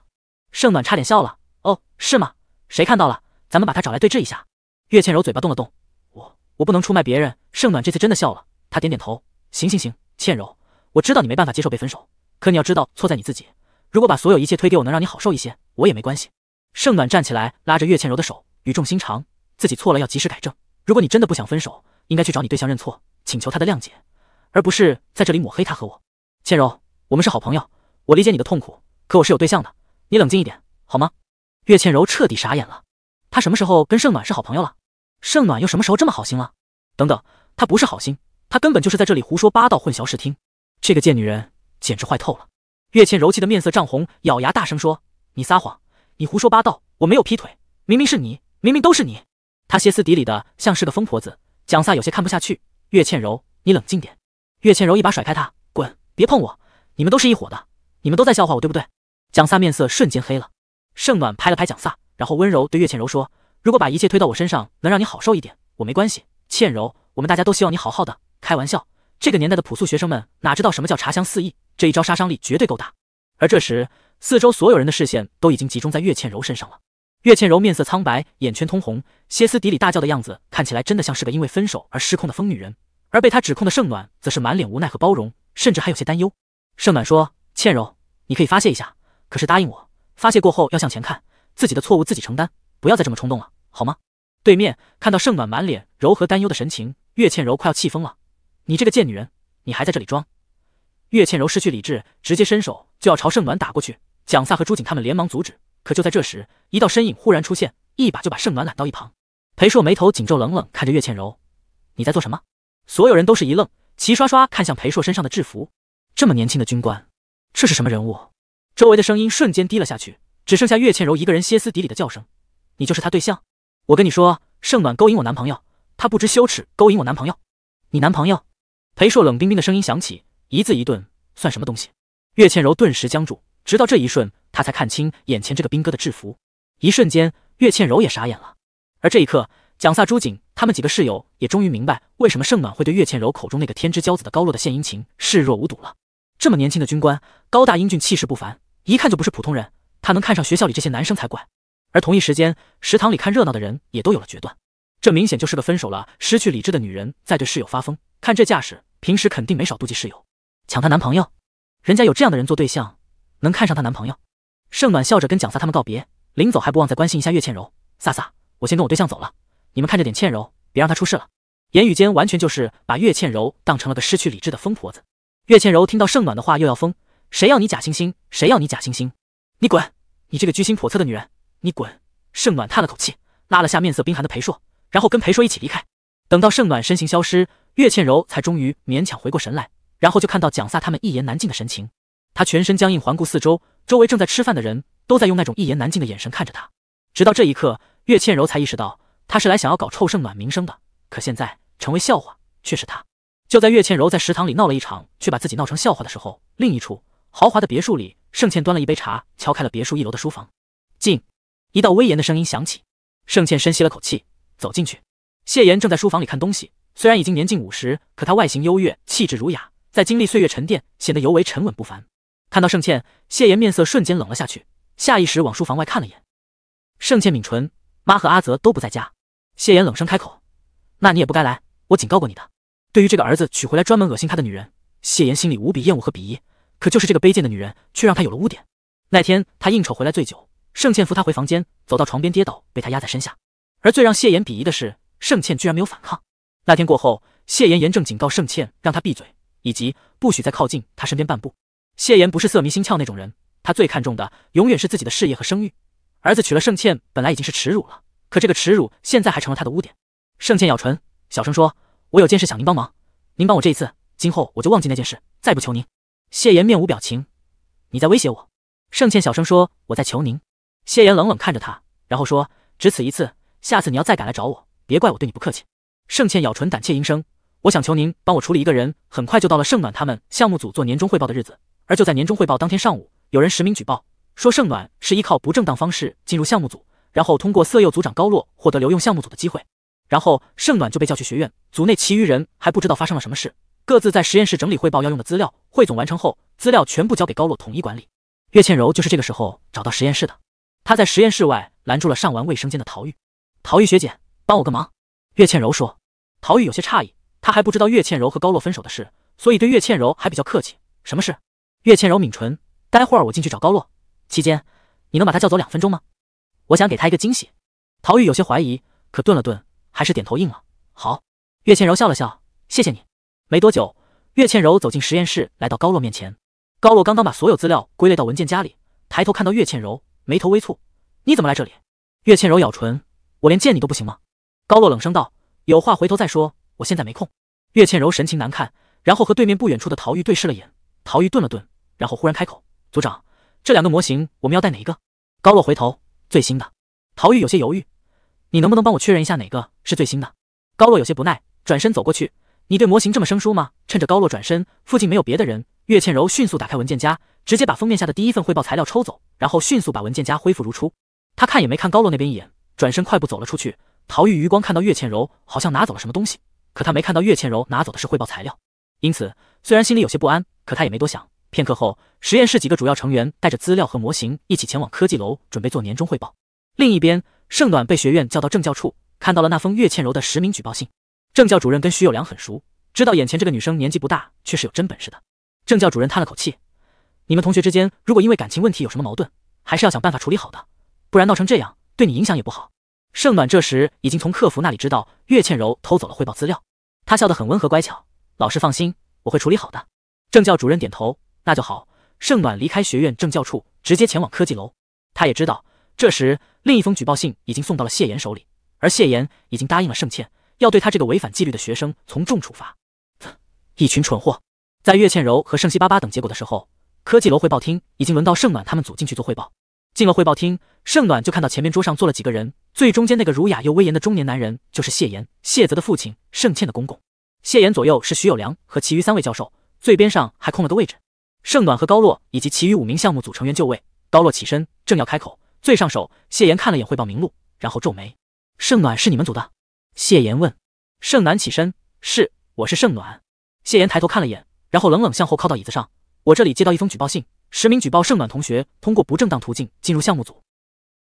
盛暖差点笑了：“哦，是吗？”谁看到了？咱们把他找来对质一下。岳倩柔嘴巴动了动，我我不能出卖别人。盛暖这次真的笑了，他点点头，行行行，倩柔，我知道你没办法接受被分手，可你要知道错在你自己。如果把所有一切推给我能让你好受一些，我也没关系。盛暖站起来，拉着岳倩柔的手，语重心长，自己错了要及时改正。如果你真的不想分手，应该去找你对象认错，请求他的谅解，而不是在这里抹黑他和我。倩柔，我们是好朋友，我理解你的痛苦，可我是有对象的，你冷静一点好吗？岳倩柔彻底傻眼了，她什么时候跟盛暖是好朋友了？盛暖又什么时候这么好心了？等等，她不是好心，她根本就是在这里胡说八道，混淆视听。这个贱女人简直坏透了！岳倩柔气得面色涨红，咬牙大声说：“你撒谎，你胡说八道，我没有劈腿，明明是你，明明都是你！”她歇斯底里的像是个疯婆子。蒋飒有些看不下去：“岳倩柔，你冷静点。”岳倩柔一把甩开他：“滚，别碰我！你们都是一伙的，你们都在笑话我，对不对？”蒋飒面色瞬间黑了。盛暖拍了拍蒋飒，然后温柔对岳倩柔说：“如果把一切推到我身上，能让你好受一点，我没关系。倩柔，我们大家都希望你好好的。”开玩笑，这个年代的朴素学生们哪知道什么叫茶香四溢？这一招杀伤力绝对够大。而这时，四周所有人的视线都已经集中在岳倩柔身上了。岳倩柔面色苍白，眼圈通红，歇斯底里大叫的样子，看起来真的像是个因为分手而失控的疯女人。而被她指控的盛暖，则是满脸无奈和包容，甚至还有些担忧。盛暖说：“倩柔，你可以发泄一下，可是答应我。”发泄过后要向前看，自己的错误自己承担，不要再这么冲动了，好吗？对面看到盛暖满脸柔和担忧的神情，岳倩柔快要气疯了。你这个贱女人，你还在这里装！岳倩柔失去理智，直接伸手就要朝盛暖打过去。蒋飒和朱景他们连忙阻止，可就在这时，一道身影忽然出现，一把就把盛暖揽到一旁。裴硕眉头紧皱，冷冷看着岳倩柔，你在做什么？所有人都是一愣，齐刷刷看向裴硕身上的制服，这么年轻的军官，这是什么人物？周围的声音瞬间低了下去，只剩下岳倩柔一个人歇斯底里的叫声：“你就是他对象？我跟你说，盛暖勾引我男朋友，他不知羞耻，勾引我男朋友。”你男朋友？裴硕冷冰冰的声音响起，一字一顿：“算什么东西？”岳倩柔顿时僵住，直到这一瞬，他才看清眼前这个兵哥的制服。一瞬间，岳倩柔也傻眼了。而这一刻，蒋萨、朱景他们几个室友也终于明白，为什么盛暖会对岳倩柔口中那个天之骄子的高落的献殷勤视若无睹了。这么年轻的军官，高大英俊，气势不凡。一看就不是普通人，她能看上学校里这些男生才怪。而同一时间，食堂里看热闹的人也都有了决断，这明显就是个分手了、失去理智的女人在对室友发疯。看这架势，平时肯定没少妒忌室友抢她男朋友，人家有这样的人做对象，能看上她男朋友。盛暖笑着跟蒋萨他们告别，临走还不忘再关心一下岳倩柔：“萨萨，我先跟我对象走了，你们看着点倩柔，别让她出事了。”言语间完全就是把岳倩柔当成了个失去理智的疯婆子。岳倩柔听到盛暖的话又要疯。谁要你假惺惺？谁要你假惺惺？你滚！你这个居心叵测的女人！你滚！盛暖叹了口气，拉了下面色冰寒的裴硕，然后跟裴硕一起离开。等到盛暖身形消失，岳倩柔才终于勉强回过神来，然后就看到蒋飒他们一言难尽的神情。她全身僵硬，环顾四周，周围正在吃饭的人都在用那种一言难尽的眼神看着她。直到这一刻，岳倩柔才意识到她是来想要搞臭盛暖名声的，可现在成为笑话却是她。就在岳倩柔在食堂里闹了一场，却把自己闹成笑话的时候，另一处。豪华的别墅里，盛倩端了一杯茶，敲开了别墅一楼的书房。进，一道威严的声音响起。盛倩深吸了口气，走进去。谢岩正在书房里看东西，虽然已经年近五十，可他外形优越，气质儒雅，在经历岁月沉淀，显得尤为沉稳不凡。看到盛倩，谢岩面色瞬间冷了下去，下意识往书房外看了一眼。盛倩抿唇：“妈和阿泽都不在家。”谢岩冷声开口：“那你也不该来，我警告过你的。”对于这个儿子娶回来专门恶心他的女人，谢岩心里无比厌恶和鄙夷。可就是这个卑贱的女人，却让他有了污点。那天他应酬回来醉酒，盛倩扶他回房间，走到床边跌倒，被他压在身下。而最让谢岩鄙夷的是，盛倩居然没有反抗。那天过后，谢岩严正警告盛倩，让她闭嘴，以及不许再靠近他身边半步。谢岩不是色迷心窍那种人，他最看重的永远是自己的事业和声誉。儿子娶了盛倩，本来已经是耻辱了，可这个耻辱现在还成了他的污点。盛倩咬唇，小声说：“我有件事想您帮忙，您帮我这一次，今后我就忘记那件事，再不求您。”谢岩面无表情，你在威胁我？盛倩小声说，我在求您。谢岩冷冷看着他，然后说，只此一次，下次你要再敢来找我，别怪我对你不客气。盛倩咬唇，胆怯应声，我想求您帮我处理一个人。很快就到了盛暖他们项目组做年终汇报的日子，而就在年终汇报当天上午，有人实名举报，说盛暖是依靠不正当方式进入项目组，然后通过色诱组长高洛获得留用项目组的机会，然后盛暖就被叫去学院，组内其余人还不知道发生了什么事。各自在实验室整理汇报要用的资料，汇总完成后，资料全部交给高洛统一管理。岳倩柔就是这个时候找到实验室的。她在实验室外拦住了上完卫生间的陶玉。陶玉学姐，帮我个忙。岳倩柔说。陶玉有些诧异，他还不知道岳倩柔和高洛分手的事，所以对岳倩柔还比较客气。什么事？岳倩柔抿唇，待会儿我进去找高洛，期间你能把他叫走两分钟吗？我想给他一个惊喜。陶玉有些怀疑，可顿了顿，还是点头应了。好。岳倩柔笑了笑，谢谢你。没多久，岳倩柔走进实验室，来到高洛面前。高洛刚刚把所有资料归类到文件夹里，抬头看到岳倩柔，眉头微蹙：“你怎么来这里？”岳倩柔咬唇：“我连见你都不行吗？”高洛冷声道：“有话回头再说，我现在没空。”岳倩柔神情难看，然后和对面不远处的陶玉对视了眼。陶玉顿了顿，然后忽然开口：“组长，这两个模型我们要带哪一个？”高洛回头：“最新的。”陶玉有些犹豫：“你能不能帮我确认一下哪个是最新的？”高洛有些不耐，转身走过去。你对模型这么生疏吗？趁着高洛转身，附近没有别的人，岳倩柔迅速打开文件夹，直接把封面下的第一份汇报材料抽走，然后迅速把文件夹恢复如初。他看也没看高洛那边一眼，转身快步走了出去。陶玉余光看到岳倩柔好像拿走了什么东西，可他没看到岳倩柔拿走的是汇报材料，因此虽然心里有些不安，可他也没多想。片刻后，实验室几个主要成员带着资料和模型一起前往科技楼，准备做年终汇报。另一边，盛暖被学院叫到政教处，看到了那封岳倩柔的实名举报信。政教主任跟徐有良很熟，知道眼前这个女生年纪不大，却是有真本事的。政教主任叹了口气：“你们同学之间，如果因为感情问题有什么矛盾，还是要想办法处理好的，不然闹成这样，对你影响也不好。”盛暖这时已经从客服那里知道岳倩柔偷走了汇报资料，她笑得很温和乖巧：“老师放心，我会处理好的。”政教主任点头：“那就好。”盛暖离开学院政教处，直接前往科技楼。他也知道，这时另一封举报信已经送到了谢岩手里，而谢岩已经答应了盛倩。要对他这个违反纪律的学生从重处罚。一群蠢货！在岳倩柔和盛希巴巴等结果的时候，科技楼汇报厅已经轮到盛暖他们组进去做汇报。进了汇报厅，盛暖就看到前面桌上坐了几个人，最中间那个儒雅又威严的中年男人，就是谢岩、谢泽的父亲，盛倩的公公。谢岩左右是徐有良和其余三位教授，最边上还空了个位置。盛暖和高洛以及其余五名项目组成员就位。高洛起身，正要开口，最上手谢岩看了眼汇报名录，然后皱眉：“盛暖是你们组的。”谢言问：“盛暖起身，是，我是盛暖。”谢言抬头看了眼，然后冷冷向后靠到椅子上。我这里接到一封举报信，实名举报盛暖同学通过不正当途径进入项目组，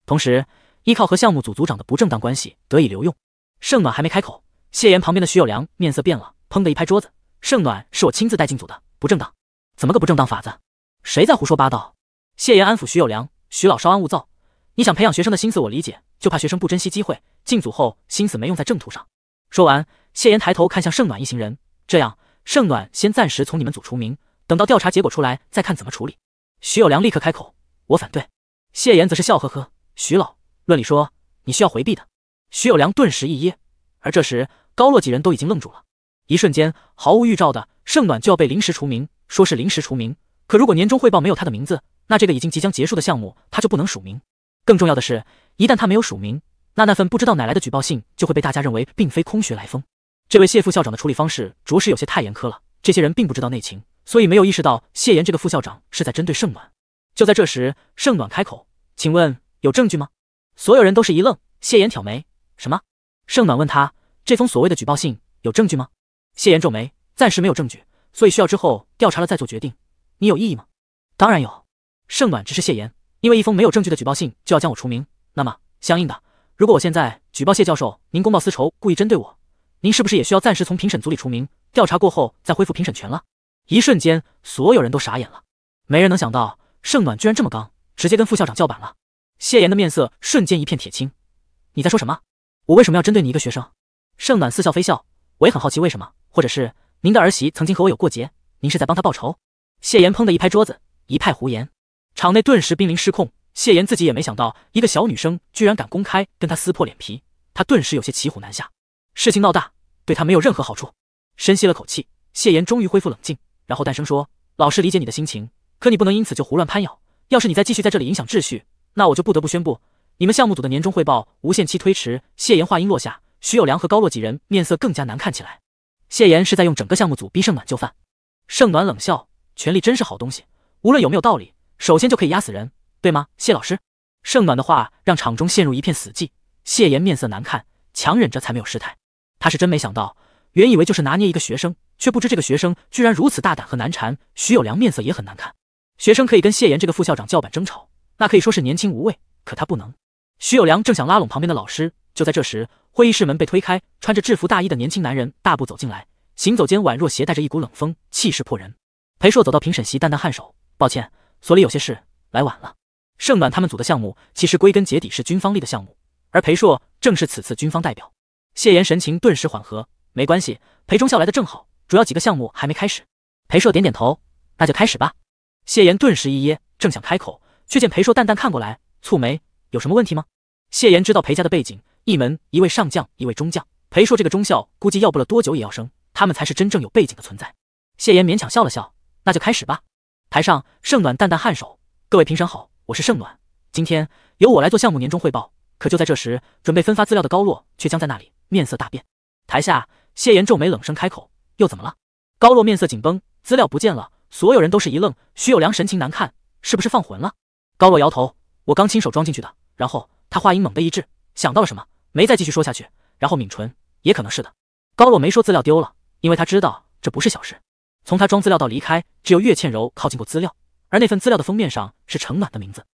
同时依靠和项目组组长的不正当关系得以留用。盛暖还没开口，谢言旁边的徐有良面色变了，砰的一拍桌子：“盛暖是我亲自带进组的，不正当，怎么个不正当法子？谁在胡说八道？”谢言安抚徐有良：“徐老，稍安勿躁。”你想培养学生的心思，我理解，就怕学生不珍惜机会，进组后心思没用在正途上。说完，谢岩抬头看向盛暖一行人，这样，盛暖先暂时从你们组除名，等到调查结果出来再看怎么处理。徐有良立刻开口，我反对。谢岩则是笑呵呵，徐老，论理说你需要回避的。徐有良顿时一噎，而这时高洛几人都已经愣住了，一瞬间毫无预兆的盛暖就要被临时除名，说是临时除名，可如果年终汇报没有他的名字，那这个已经即将结束的项目他就不能署名。更重要的是，一旦他没有署名，那那份不知道哪来的举报信就会被大家认为并非空穴来风。这位谢副校长的处理方式着实有些太严苛了。这些人并不知道内情，所以没有意识到谢岩这个副校长是在针对盛暖。就在这时，盛暖开口：“请问有证据吗？”所有人都是一愣。谢岩挑眉：“什么？”盛暖问他：“这封所谓的举报信有证据吗？”谢岩皱眉：“暂时没有证据，所以需要之后调查了再做决定。你有异议吗？”“当然有。”盛暖只是谢岩。因为一封没有证据的举报信就要将我除名，那么相应的，如果我现在举报谢教授，您公报私仇，故意针对我，您是不是也需要暂时从评审组里除名，调查过后再恢复评审权了？一瞬间，所有人都傻眼了，没人能想到盛暖居然这么刚，直接跟副校长叫板了。谢岩的面色瞬间一片铁青，你在说什么？我为什么要针对你一个学生？盛暖似笑非笑，我也很好奇为什么，或者是您的儿媳曾经和我有过节，您是在帮她报仇？谢岩砰的一拍桌子，一派胡言。场内顿时濒临失控，谢岩自己也没想到一个小女生居然敢公开跟他撕破脸皮，他顿时有些骑虎难下，事情闹大对他没有任何好处。深吸了口气，谢岩终于恢复冷静，然后淡声说：“老师理解你的心情，可你不能因此就胡乱攀咬。要是你再继续在这里影响秩序，那我就不得不宣布你们项目组的年终汇报无限期推迟。”谢岩话音落下，徐有良和高洛几人面色更加难看起来。谢岩是在用整个项目组逼盛暖就范。盛暖冷笑：“权力真是好东西，无论有没有道理。”首先就可以压死人，对吗？谢老师，盛暖的话让场中陷入一片死寂。谢岩面色难看，强忍着才没有失态。他是真没想到，原以为就是拿捏一个学生，却不知这个学生居然如此大胆和难缠。徐有良面色也很难看。学生可以跟谢岩这个副校长叫板争吵，那可以说是年轻无畏，可他不能。徐有良正想拉拢旁边的老师，就在这时，会议室门被推开，穿着制服大衣的年轻男人大步走进来，行走间宛若携带着一股冷风，气势迫人。裴硕走到评审席，淡淡颔首，抱歉。所里有些事，来晚了。盛暖他们组的项目，其实归根结底是军方立的项目，而裴硕正是此次军方代表。谢岩神情顿时缓和，没关系，裴中校来的正好，主要几个项目还没开始。裴硕点点头，那就开始吧。谢岩顿时一噎，正想开口，却见裴硕淡淡看过来，蹙眉，有什么问题吗？谢岩知道裴家的背景，一门一位上将，一位中将，裴硕这个中校估计要不了多久也要升，他们才是真正有背景的存在。谢岩勉强笑了笑，那就开始吧。台上，盛暖淡淡颔首，各位评审好，我是盛暖，今天由我来做项目年终汇报。可就在这时，准备分发资料的高洛却僵在那里，面色大变。台下，谢岩皱眉，冷声开口：“又怎么了？”高洛面色紧绷，资料不见了。所有人都是一愣。徐有良神情难看，是不是放魂了？高洛摇头：“我刚亲手装进去的。”然后他话音猛地一滞，想到了什么，没再继续说下去。然后抿唇，也可能是的。高洛没说资料丢了，因为他知道这不是小事。从他装资料到离开，只有岳倩柔靠近过资料，而那份资料的封面上是程暖的名字。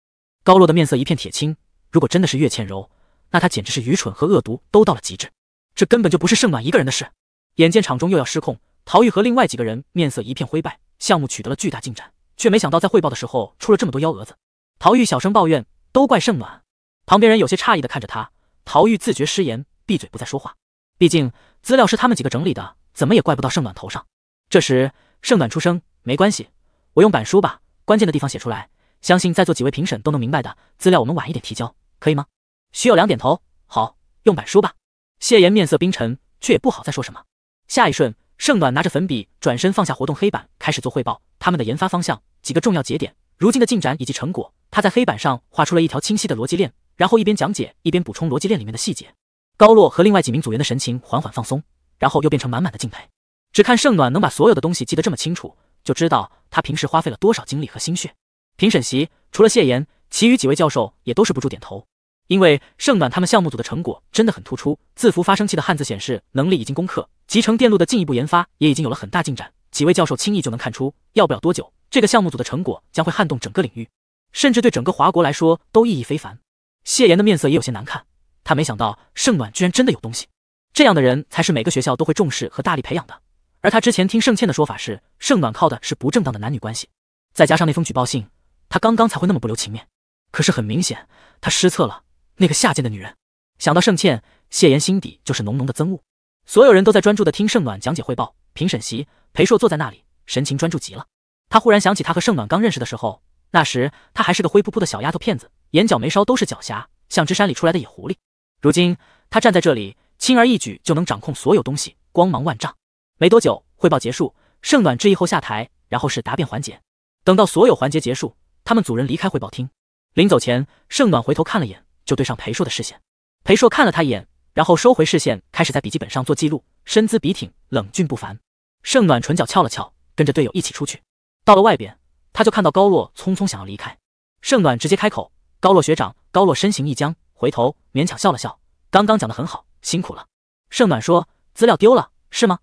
高洛的面色一片铁青。如果真的是岳倩柔，那他简直是愚蠢和恶毒都到了极致。这根本就不是盛暖一个人的事。眼见场中又要失控，陶玉和另外几个人面色一片灰败。项目取得了巨大进展，却没想到在汇报的时候出了这么多幺蛾子。陶玉小声抱怨：“都怪盛暖。”旁边人有些诧异的看着他。陶玉自觉失言，闭嘴不再说话。毕竟资料是他们几个整理的，怎么也怪不到盛暖头上。这时，盛暖出声：“没关系，我用板书吧。关键的地方写出来，相信在座几位评审都能明白的。资料我们晚一点提交，可以吗？”徐有良点头：“好，用板书吧。”谢岩面色冰沉，却也不好再说什么。下一瞬，盛暖拿着粉笔，转身放下活动黑板，开始做汇报。他们的研发方向、几个重要节点、如今的进展以及成果，他在黑板上画出了一条清晰的逻辑链，然后一边讲解，一边补充逻辑链里面的细节。高洛和另外几名组员的神情缓缓放松，然后又变成满满的敬佩。只看盛暖能把所有的东西记得这么清楚，就知道他平时花费了多少精力和心血。评审席除了谢岩，其余几位教授也都是不住点头，因为盛暖他们项目组的成果真的很突出。字符发生器的汉字显示能力已经攻克，集成电路的进一步研发也已经有了很大进展。几位教授轻易就能看出，要不了多久，这个项目组的成果将会撼动整个领域，甚至对整个华国来说都意义非凡。谢岩的面色也有些难看，他没想到盛暖居然真的有东西，这样的人才是每个学校都会重视和大力培养的。而他之前听盛倩的说法是，盛暖靠的是不正当的男女关系，再加上那封举报信，他刚刚才会那么不留情面。可是很明显，他失策了。那个下贱的女人，想到盛倩，谢岩心底就是浓浓的憎恶。所有人都在专注的听盛暖讲解汇报。评审席，裴硕坐在那里，神情专注极了。他忽然想起他和盛暖刚认识的时候，那时他还是个灰扑扑的小丫头片子，眼角眉梢都是狡黠，像只山里出来的野狐狸。如今他站在这里，轻而易举就能掌控所有东西，光芒万丈。没多久，汇报结束，盛暖致意后下台，然后是答辩环节。等到所有环节结束，他们组人离开汇报厅。临走前，盛暖回头看了眼，就对上裴硕的视线。裴硕看了他一眼，然后收回视线，开始在笔记本上做记录，身姿笔挺，冷峻不凡。盛暖唇角翘了翘，跟着队友一起出去。到了外边，他就看到高洛匆匆想要离开，盛暖直接开口：“高洛学长。”高洛身形一僵，回头勉强笑了笑：“刚刚讲的很好，辛苦了。”盛暖说：“资料丢了是吗？”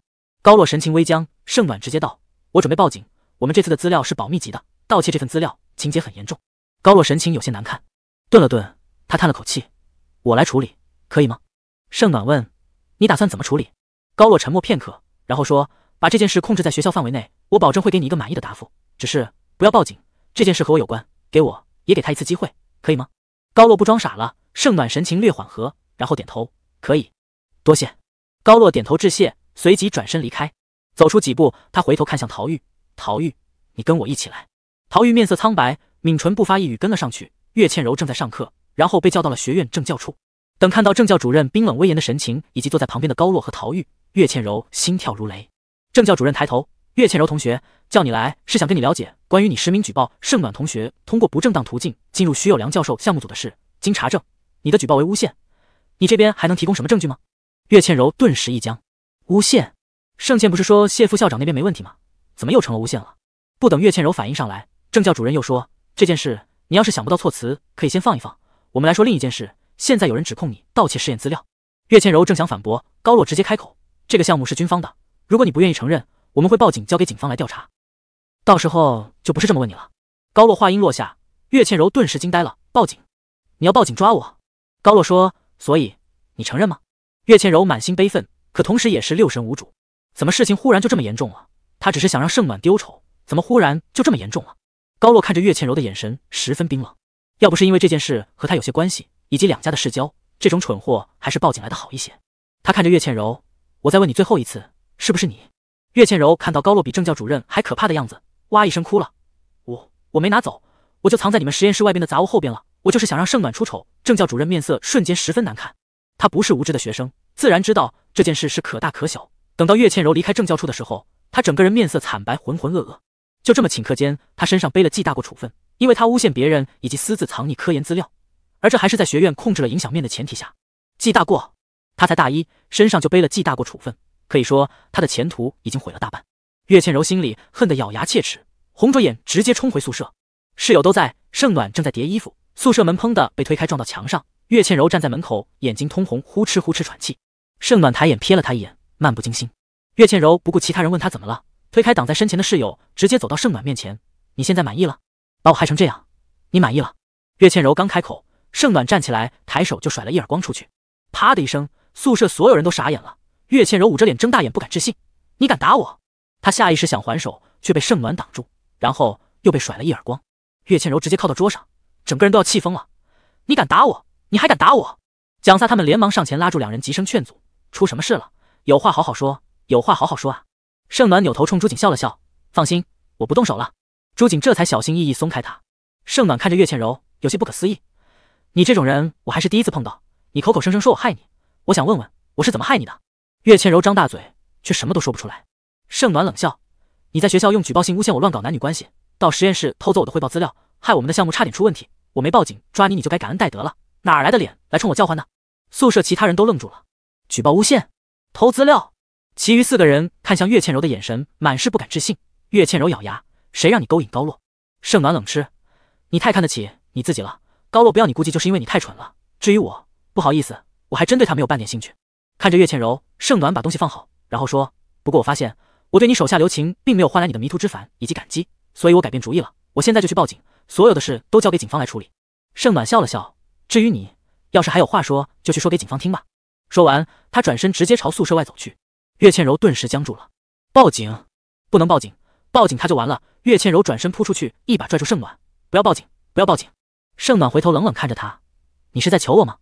高洛神情微僵，盛暖直接道：“我准备报警，我们这次的资料是保密级的，盗窃这份资料情节很严重。”高洛神情有些难看，顿了顿，他叹了口气：“我来处理，可以吗？”盛暖问：“你打算怎么处理？”高洛沉默片刻，然后说：“把这件事控制在学校范围内，我保证会给你一个满意的答复。只是不要报警，这件事和我有关，给我也给他一次机会，可以吗？”高洛不装傻了，盛暖神情略缓和，然后点头：“可以，多谢。”高洛点头致谢。随即转身离开，走出几步，他回头看向陶玉，陶玉，你跟我一起来。陶玉面色苍白，抿唇不发一语，跟了上去。岳倩柔正在上课，然后被叫到了学院政教处。等看到政教主任冰冷威严的神情，以及坐在旁边的高洛和陶玉，岳倩柔心跳如雷。政教主任抬头，岳倩柔同学，叫你来是想跟你了解关于你实名举报盛暖同学通过不正当途径进入徐有良教授项目组的事。经查证，你的举报为诬陷，你这边还能提供什么证据吗？岳倩柔顿时一僵。诬陷，盛倩不是说谢副校长那边没问题吗？怎么又成了诬陷了？不等岳倩柔反应上来，政教主任又说：“这件事你要是想不到措辞，可以先放一放。我们来说另一件事。现在有人指控你盗窃试验资料。”岳倩柔正想反驳，高洛直接开口：“这个项目是军方的，如果你不愿意承认，我们会报警交给警方来调查，到时候就不是这么问你了。”高洛话音落下，岳倩柔顿时惊呆了：“报警？你要报警抓我？”高洛说：“所以你承认吗？”岳倩柔满心悲愤。可同时也是六神无主，怎么事情忽然就这么严重了？他只是想让盛暖丢丑，怎么忽然就这么严重了？高洛看着岳倩柔的眼神十分冰冷，要不是因为这件事和他有些关系，以及两家的世交，这种蠢货还是报警来的好一些。他看着岳倩柔，我再问你最后一次，是不是你？岳倩柔看到高洛比政教主任还可怕的样子，哇一声哭了，我我没拿走，我就藏在你们实验室外边的杂物后边了。我就是想让盛暖出丑。政教主任面色瞬间十分难看，他不是无知的学生。自然知道这件事是可大可小。等到岳倩柔离开政教处的时候，她整个人面色惨白，浑浑噩噩。就这么顷刻间，她身上背了记大过处分，因为她诬陷别人以及私自藏匿科研资料，而这还是在学院控制了影响面的前提下记大过。她才大一，身上就背了记大过处分，可以说她的前途已经毁了大半。岳倩柔心里恨得咬牙切齿，红着眼直接冲回宿舍。室友都在，盛暖正在叠衣服，宿舍门砰的被推开，撞到墙上。岳倩柔站在门口，眼睛通红，呼哧呼哧喘气。盛暖抬眼瞥了他一眼，漫不经心。岳倩柔不顾其他人问他怎么了，推开挡在身前的室友，直接走到盛暖面前：“你现在满意了？把我害成这样，你满意了？”岳倩柔刚开口，盛暖站起来，抬手就甩了一耳光出去，啪的一声，宿舍所有人都傻眼了。岳倩柔捂着脸，睁大眼，不敢置信：“你敢打我？”他下意识想还手，却被盛暖挡住，然后又被甩了一耳光。岳倩柔直接靠到桌上，整个人都要气疯了：“你敢打我？你还敢打我？”蒋飒他们连忙上前拉住两人，急声劝阻。出什么事了？有话好好说，有话好好说啊！盛暖扭头冲朱锦笑了笑，放心，我不动手了。朱锦这才小心翼翼松开他。盛暖看着岳倩柔，有些不可思议：“你这种人，我还是第一次碰到。你口口声声说我害你，我想问问，我是怎么害你的？”岳倩柔张大嘴，却什么都说不出来。盛暖冷笑：“你在学校用举报信诬陷我乱搞男女关系，到实验室偷走我的汇报资料，害我们的项目差点出问题。我没报警抓你，你就该感恩戴德了。哪来的脸来冲我叫唤的？”宿舍其他人都愣住了。举报诬陷，偷资料。其余四个人看向岳倩柔的眼神满是不敢置信。岳倩柔咬牙：“谁让你勾引高洛？”盛暖冷嗤：“你太看得起你自己了。高洛不要你，估计就是因为你太蠢了。至于我，不好意思，我还真对他没有半点兴趣。”看着岳倩柔，盛暖把东西放好，然后说：“不过我发现，我对你手下留情，并没有换来你的迷途知返以及感激。所以我改变主意了，我现在就去报警，所有的事都交给警方来处理。”盛暖笑了笑：“至于你，要是还有话说，就去说给警方听吧。”说完，他转身直接朝宿舍外走去。岳倩柔顿时僵住了。报警？不能报警，报警他就完了。岳倩柔转身扑出去，一把拽住盛暖：“不要报警，不要报警！”盛暖回头冷冷看着她：“你是在求我吗？”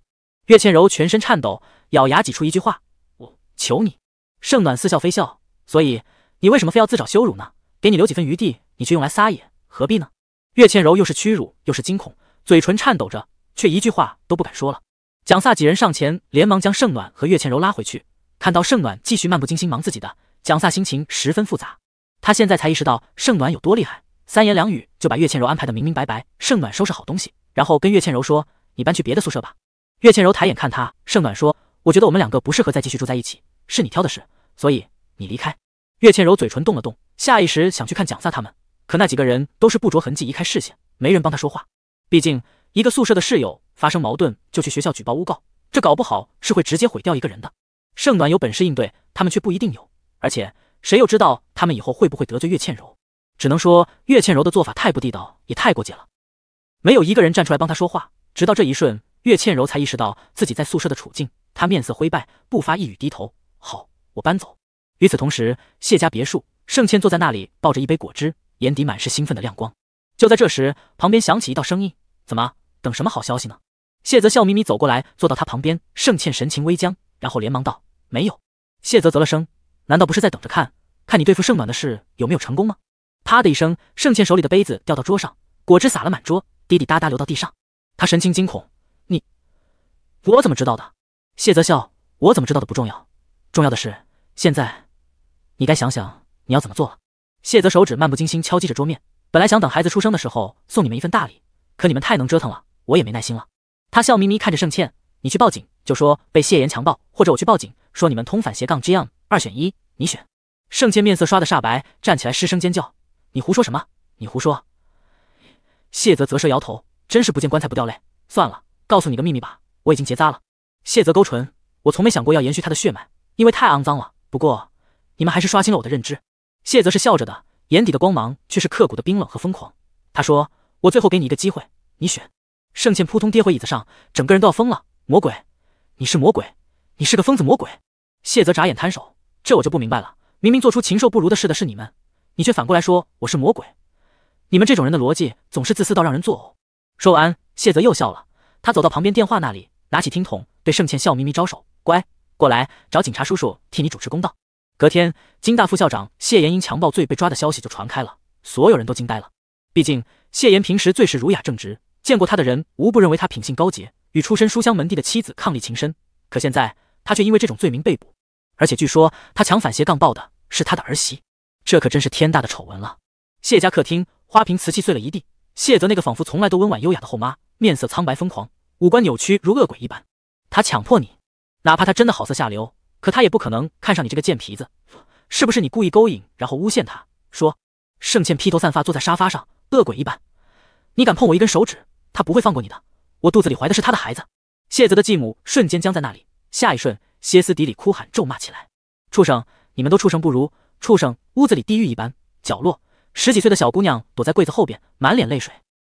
岳倩柔全身颤抖，咬牙挤出一句话：“我求你。”盛暖似笑非笑：“所以你为什么非要自找羞辱呢？给你留几分余地，你却用来撒野，何必呢？”岳倩柔又是屈辱又是惊恐，嘴唇颤抖着，却一句话都不敢说了。蒋萨几人上前，连忙将盛暖和岳倩柔拉回去。看到盛暖继续漫不经心忙自己的，蒋萨心情十分复杂。他现在才意识到盛暖有多厉害，三言两语就把岳倩柔安排的明明白白。盛暖收拾好东西，然后跟岳倩柔说：“你搬去别的宿舍吧。”岳倩柔抬眼看他，盛暖说：“我觉得我们两个不适合再继续住在一起，是你挑的事，所以你离开。”岳倩柔嘴唇动了动，下意识想去看蒋萨他们，可那几个人都是不着痕迹移开视线，没人帮他说话。毕竟一个宿舍的室友。发生矛盾就去学校举报诬告，这搞不好是会直接毁掉一个人的。盛暖有本事应对，他们却不一定有，而且谁又知道他们以后会不会得罪岳倩柔？只能说岳倩柔的做法太不地道，也太过界了。没有一个人站出来帮他说话，直到这一瞬，岳倩柔才意识到自己在宿舍的处境。她面色灰败，不发一语，低头。好，我搬走。与此同时，谢家别墅，盛倩坐在那里，抱着一杯果汁，眼底满是兴奋的亮光。就在这时，旁边响起一道声音：“怎么？”等什么好消息呢？谢泽笑眯眯走过来，坐到他旁边。盛倩神情微僵，然后连忙道：“没有。”谢泽啧了声：“难道不是在等着看看你对付盛暖的事有没有成功吗？”啪的一声，盛倩手里的杯子掉到桌上，果汁洒了满桌，滴滴答答流到地上。他神情惊恐：“你我怎么知道的？”谢泽笑：“我怎么知道的不重要，重要的是现在你该想想你要怎么做了。”谢泽手指漫不经心敲击着桌面，本来想等孩子出生的时候送你们一份大礼，可你们太能折腾了。我也没耐心了，他笑眯眯看着盛倩，你去报警就说被谢岩强暴，或者我去报警说你们通反斜杠 G M 二选一，你选。盛倩面色刷的煞白，站起来失声尖叫：“你胡说什么？你胡说！”谢泽则摇头，真是不见棺材不掉泪。算了，告诉你个秘密吧，我已经结扎了。谢泽勾唇，我从没想过要延续他的血脉，因为太肮脏了。不过你们还是刷新了我的认知。谢泽是笑着的，眼底的光芒却是刻骨的冰冷和疯狂。他说：“我最后给你一个机会，你选。”盛倩扑通跌回椅子上，整个人都要疯了。魔鬼，你是魔鬼，你是个疯子，魔鬼！谢泽眨眼摊手，这我就不明白了。明明做出禽兽不如的事的是你们，你却反过来说我是魔鬼。你们这种人的逻辑总是自私到让人作呕。说完，谢泽又笑了。他走到旁边电话那里，拿起听筒，对盛倩笑眯眯招手：“乖，过来找警察叔叔替你主持公道。”隔天，金大副校长谢岩因强暴罪被抓的消息就传开了，所有人都惊呆了。毕竟谢岩平时最是儒雅正直。见过他的人无不认为他品性高洁，与出身书香门第的妻子伉俪情深。可现在他却因为这种罪名被捕，而且据说他强反斜杠报的是他的儿媳，这可真是天大的丑闻了。谢家客厅花瓶瓷器碎了一地，谢泽那个仿佛从来都温婉优雅的后妈面色苍白疯狂，五官扭曲如恶鬼一般。他强迫你，哪怕他真的好色下流，可他也不可能看上你这个贱皮子，是不是你故意勾引然后诬陷他？说盛倩披头散发坐在沙发上，恶鬼一般，你敢碰我一根手指？他不会放过你的！我肚子里怀的是他的孩子。”谢泽的继母瞬间僵在那里，下一瞬歇斯底里哭喊咒骂起来：“畜生！你们都畜生不如！畜生！”屋子里地狱一般，角落十几岁的小姑娘躲在柜子后边，满脸泪水。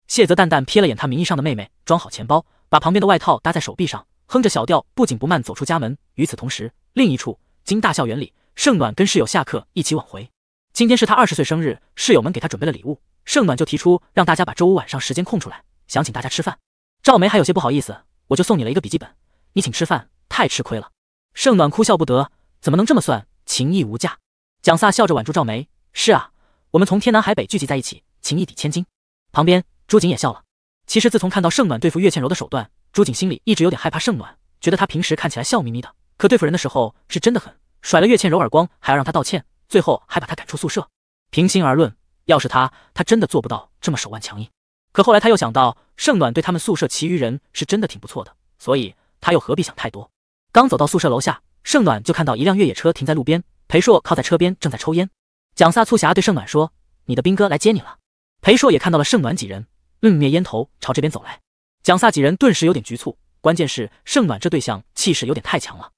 谢泽淡淡瞥了眼他名义上的妹妹，装好钱包，把旁边的外套搭在手臂上，哼着小调，不紧不慢走出家门。与此同时，另一处金大校园里，盛暖跟室友下课一起往回。今天是他二十岁生日，室友们给他准备了礼物，盛暖就提出让大家把周五晚上时间空出来。想请大家吃饭，赵梅还有些不好意思，我就送你了一个笔记本，你请吃饭太吃亏了。盛暖哭笑不得，怎么能这么算？情义无价。蒋飒笑着挽住赵梅，是啊，我们从天南海北聚集在一起，情义抵千金。旁边朱景也笑了。其实自从看到盛暖对付岳倩柔的手段，朱景心里一直有点害怕盛暖，觉得他平时看起来笑眯眯的，可对付人的时候是真的狠，甩了岳倩柔耳光，还要让他道歉，最后还把他赶出宿舍。平心而论，要是他，他真的做不到这么手腕强硬。可后来他又想到，盛暖对他们宿舍其余人是真的挺不错的，所以他又何必想太多？刚走到宿舍楼下，盛暖就看到一辆越野车停在路边，裴硕靠在车边正在抽烟。蒋萨促狭对盛暖说：“你的兵哥来接你了。”裴硕也看到了盛暖几人，摁灭烟头朝这边走来。蒋萨几人顿时有点局促，关键是盛暖这对象气势有点太强了。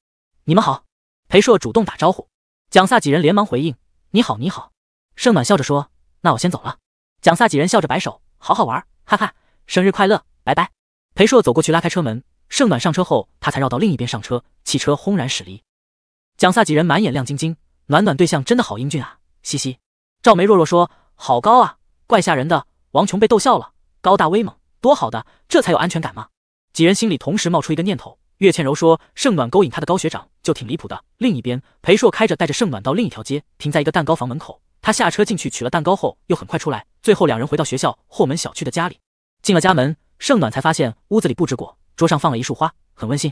你们好，裴硕主动打招呼。蒋萨几人连忙回应：“你好，你好。”盛暖笑着说：“那我先走了。”蒋萨几人笑着摆手：“好好玩。”哈哈，生日快乐，拜拜。裴硕走过去拉开车门，盛暖上车后，他才绕到另一边上车，汽车轰然驶离。蒋飒几人满眼亮晶晶，暖暖对象真的好英俊啊，嘻嘻。赵梅若若说，好高啊，怪吓人的。王琼被逗笑了，高大威猛，多好的，这才有安全感吗？几人心里同时冒出一个念头。岳倩柔说，盛暖勾引她的高学长就挺离谱的。另一边，裴硕开着带着盛暖到另一条街，停在一个蛋糕房门口。他下车进去取了蛋糕后，又很快出来。最后两人回到学校后门小区的家里，进了家门，盛暖才发现屋子里布置过，桌上放了一束花，很温馨。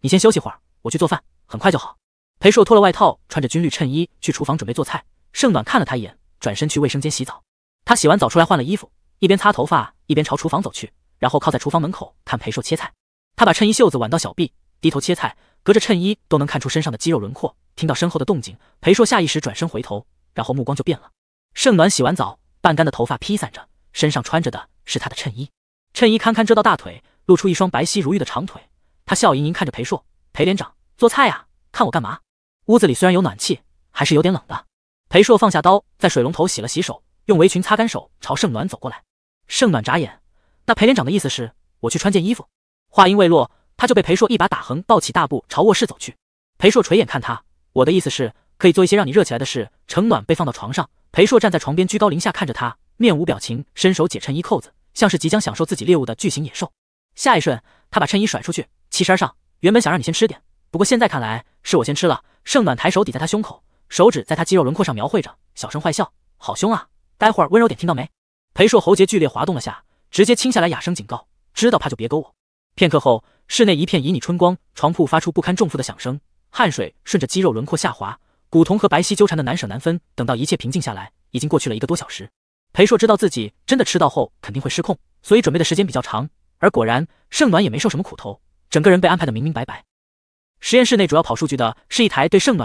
你先休息会儿，我去做饭，很快就好。裴硕脱了外套，穿着军绿衬衣去厨房准备做菜。盛暖看了他一眼，转身去卫生间洗澡。他洗完澡出来换了衣服，一边擦头发一边朝厨房走去，然后靠在厨房门口看裴硕切菜。他把衬衣袖子挽到小臂，低头切菜，隔着衬衣都能看出身上的肌肉轮廓。听到身后的动静，裴硕下意识转身回头。然后目光就变了。盛暖洗完澡，半干的头发披散着，身上穿着的是她的衬衣，衬衣堪堪遮到大腿，露出一双白皙如玉的长腿。她笑盈盈看着裴硕，裴连长，做菜啊？看我干嘛？屋子里虽然有暖气，还是有点冷的。裴硕放下刀，在水龙头洗了洗手，用围裙擦干手，朝盛暖走过来。盛暖眨眼，那裴连长的意思是，我去穿件衣服。话音未落，他就被裴硕一把打横抱起，大步朝卧室走去。裴硕垂眼看他，我的意思是。可以做一些让你热起来的事。程暖被放到床上，裴硕站在床边，居高临下看着他，面无表情，伸手解衬衣扣子，像是即将享受自己猎物的巨型野兽。下一瞬，他把衬衣甩出去，起身上。原本想让你先吃点，不过现在看来是我先吃了。盛暖抬手抵在他胸口，手指在他肌肉轮廓上描绘着，小声坏笑：“好凶啊，待会儿温柔点，听到没？”裴硕喉结剧烈滑动了下，直接亲下来，哑声警告：“知道怕就别勾我。”片刻后，室内一片旖旎春光，床铺发出不堪重负的响声，汗水顺着肌肉轮廓下滑。古潼和白皙纠缠的难舍难分，等到一切平静下来，已经过去了一个多小时。裴硕知道自己真的吃到后肯定会失控，所以准备的时间比较长。而果然，盛暖也没受什么苦头，整个人被安排的明明白白。实验室内主要跑数据的是一台对盛暖来。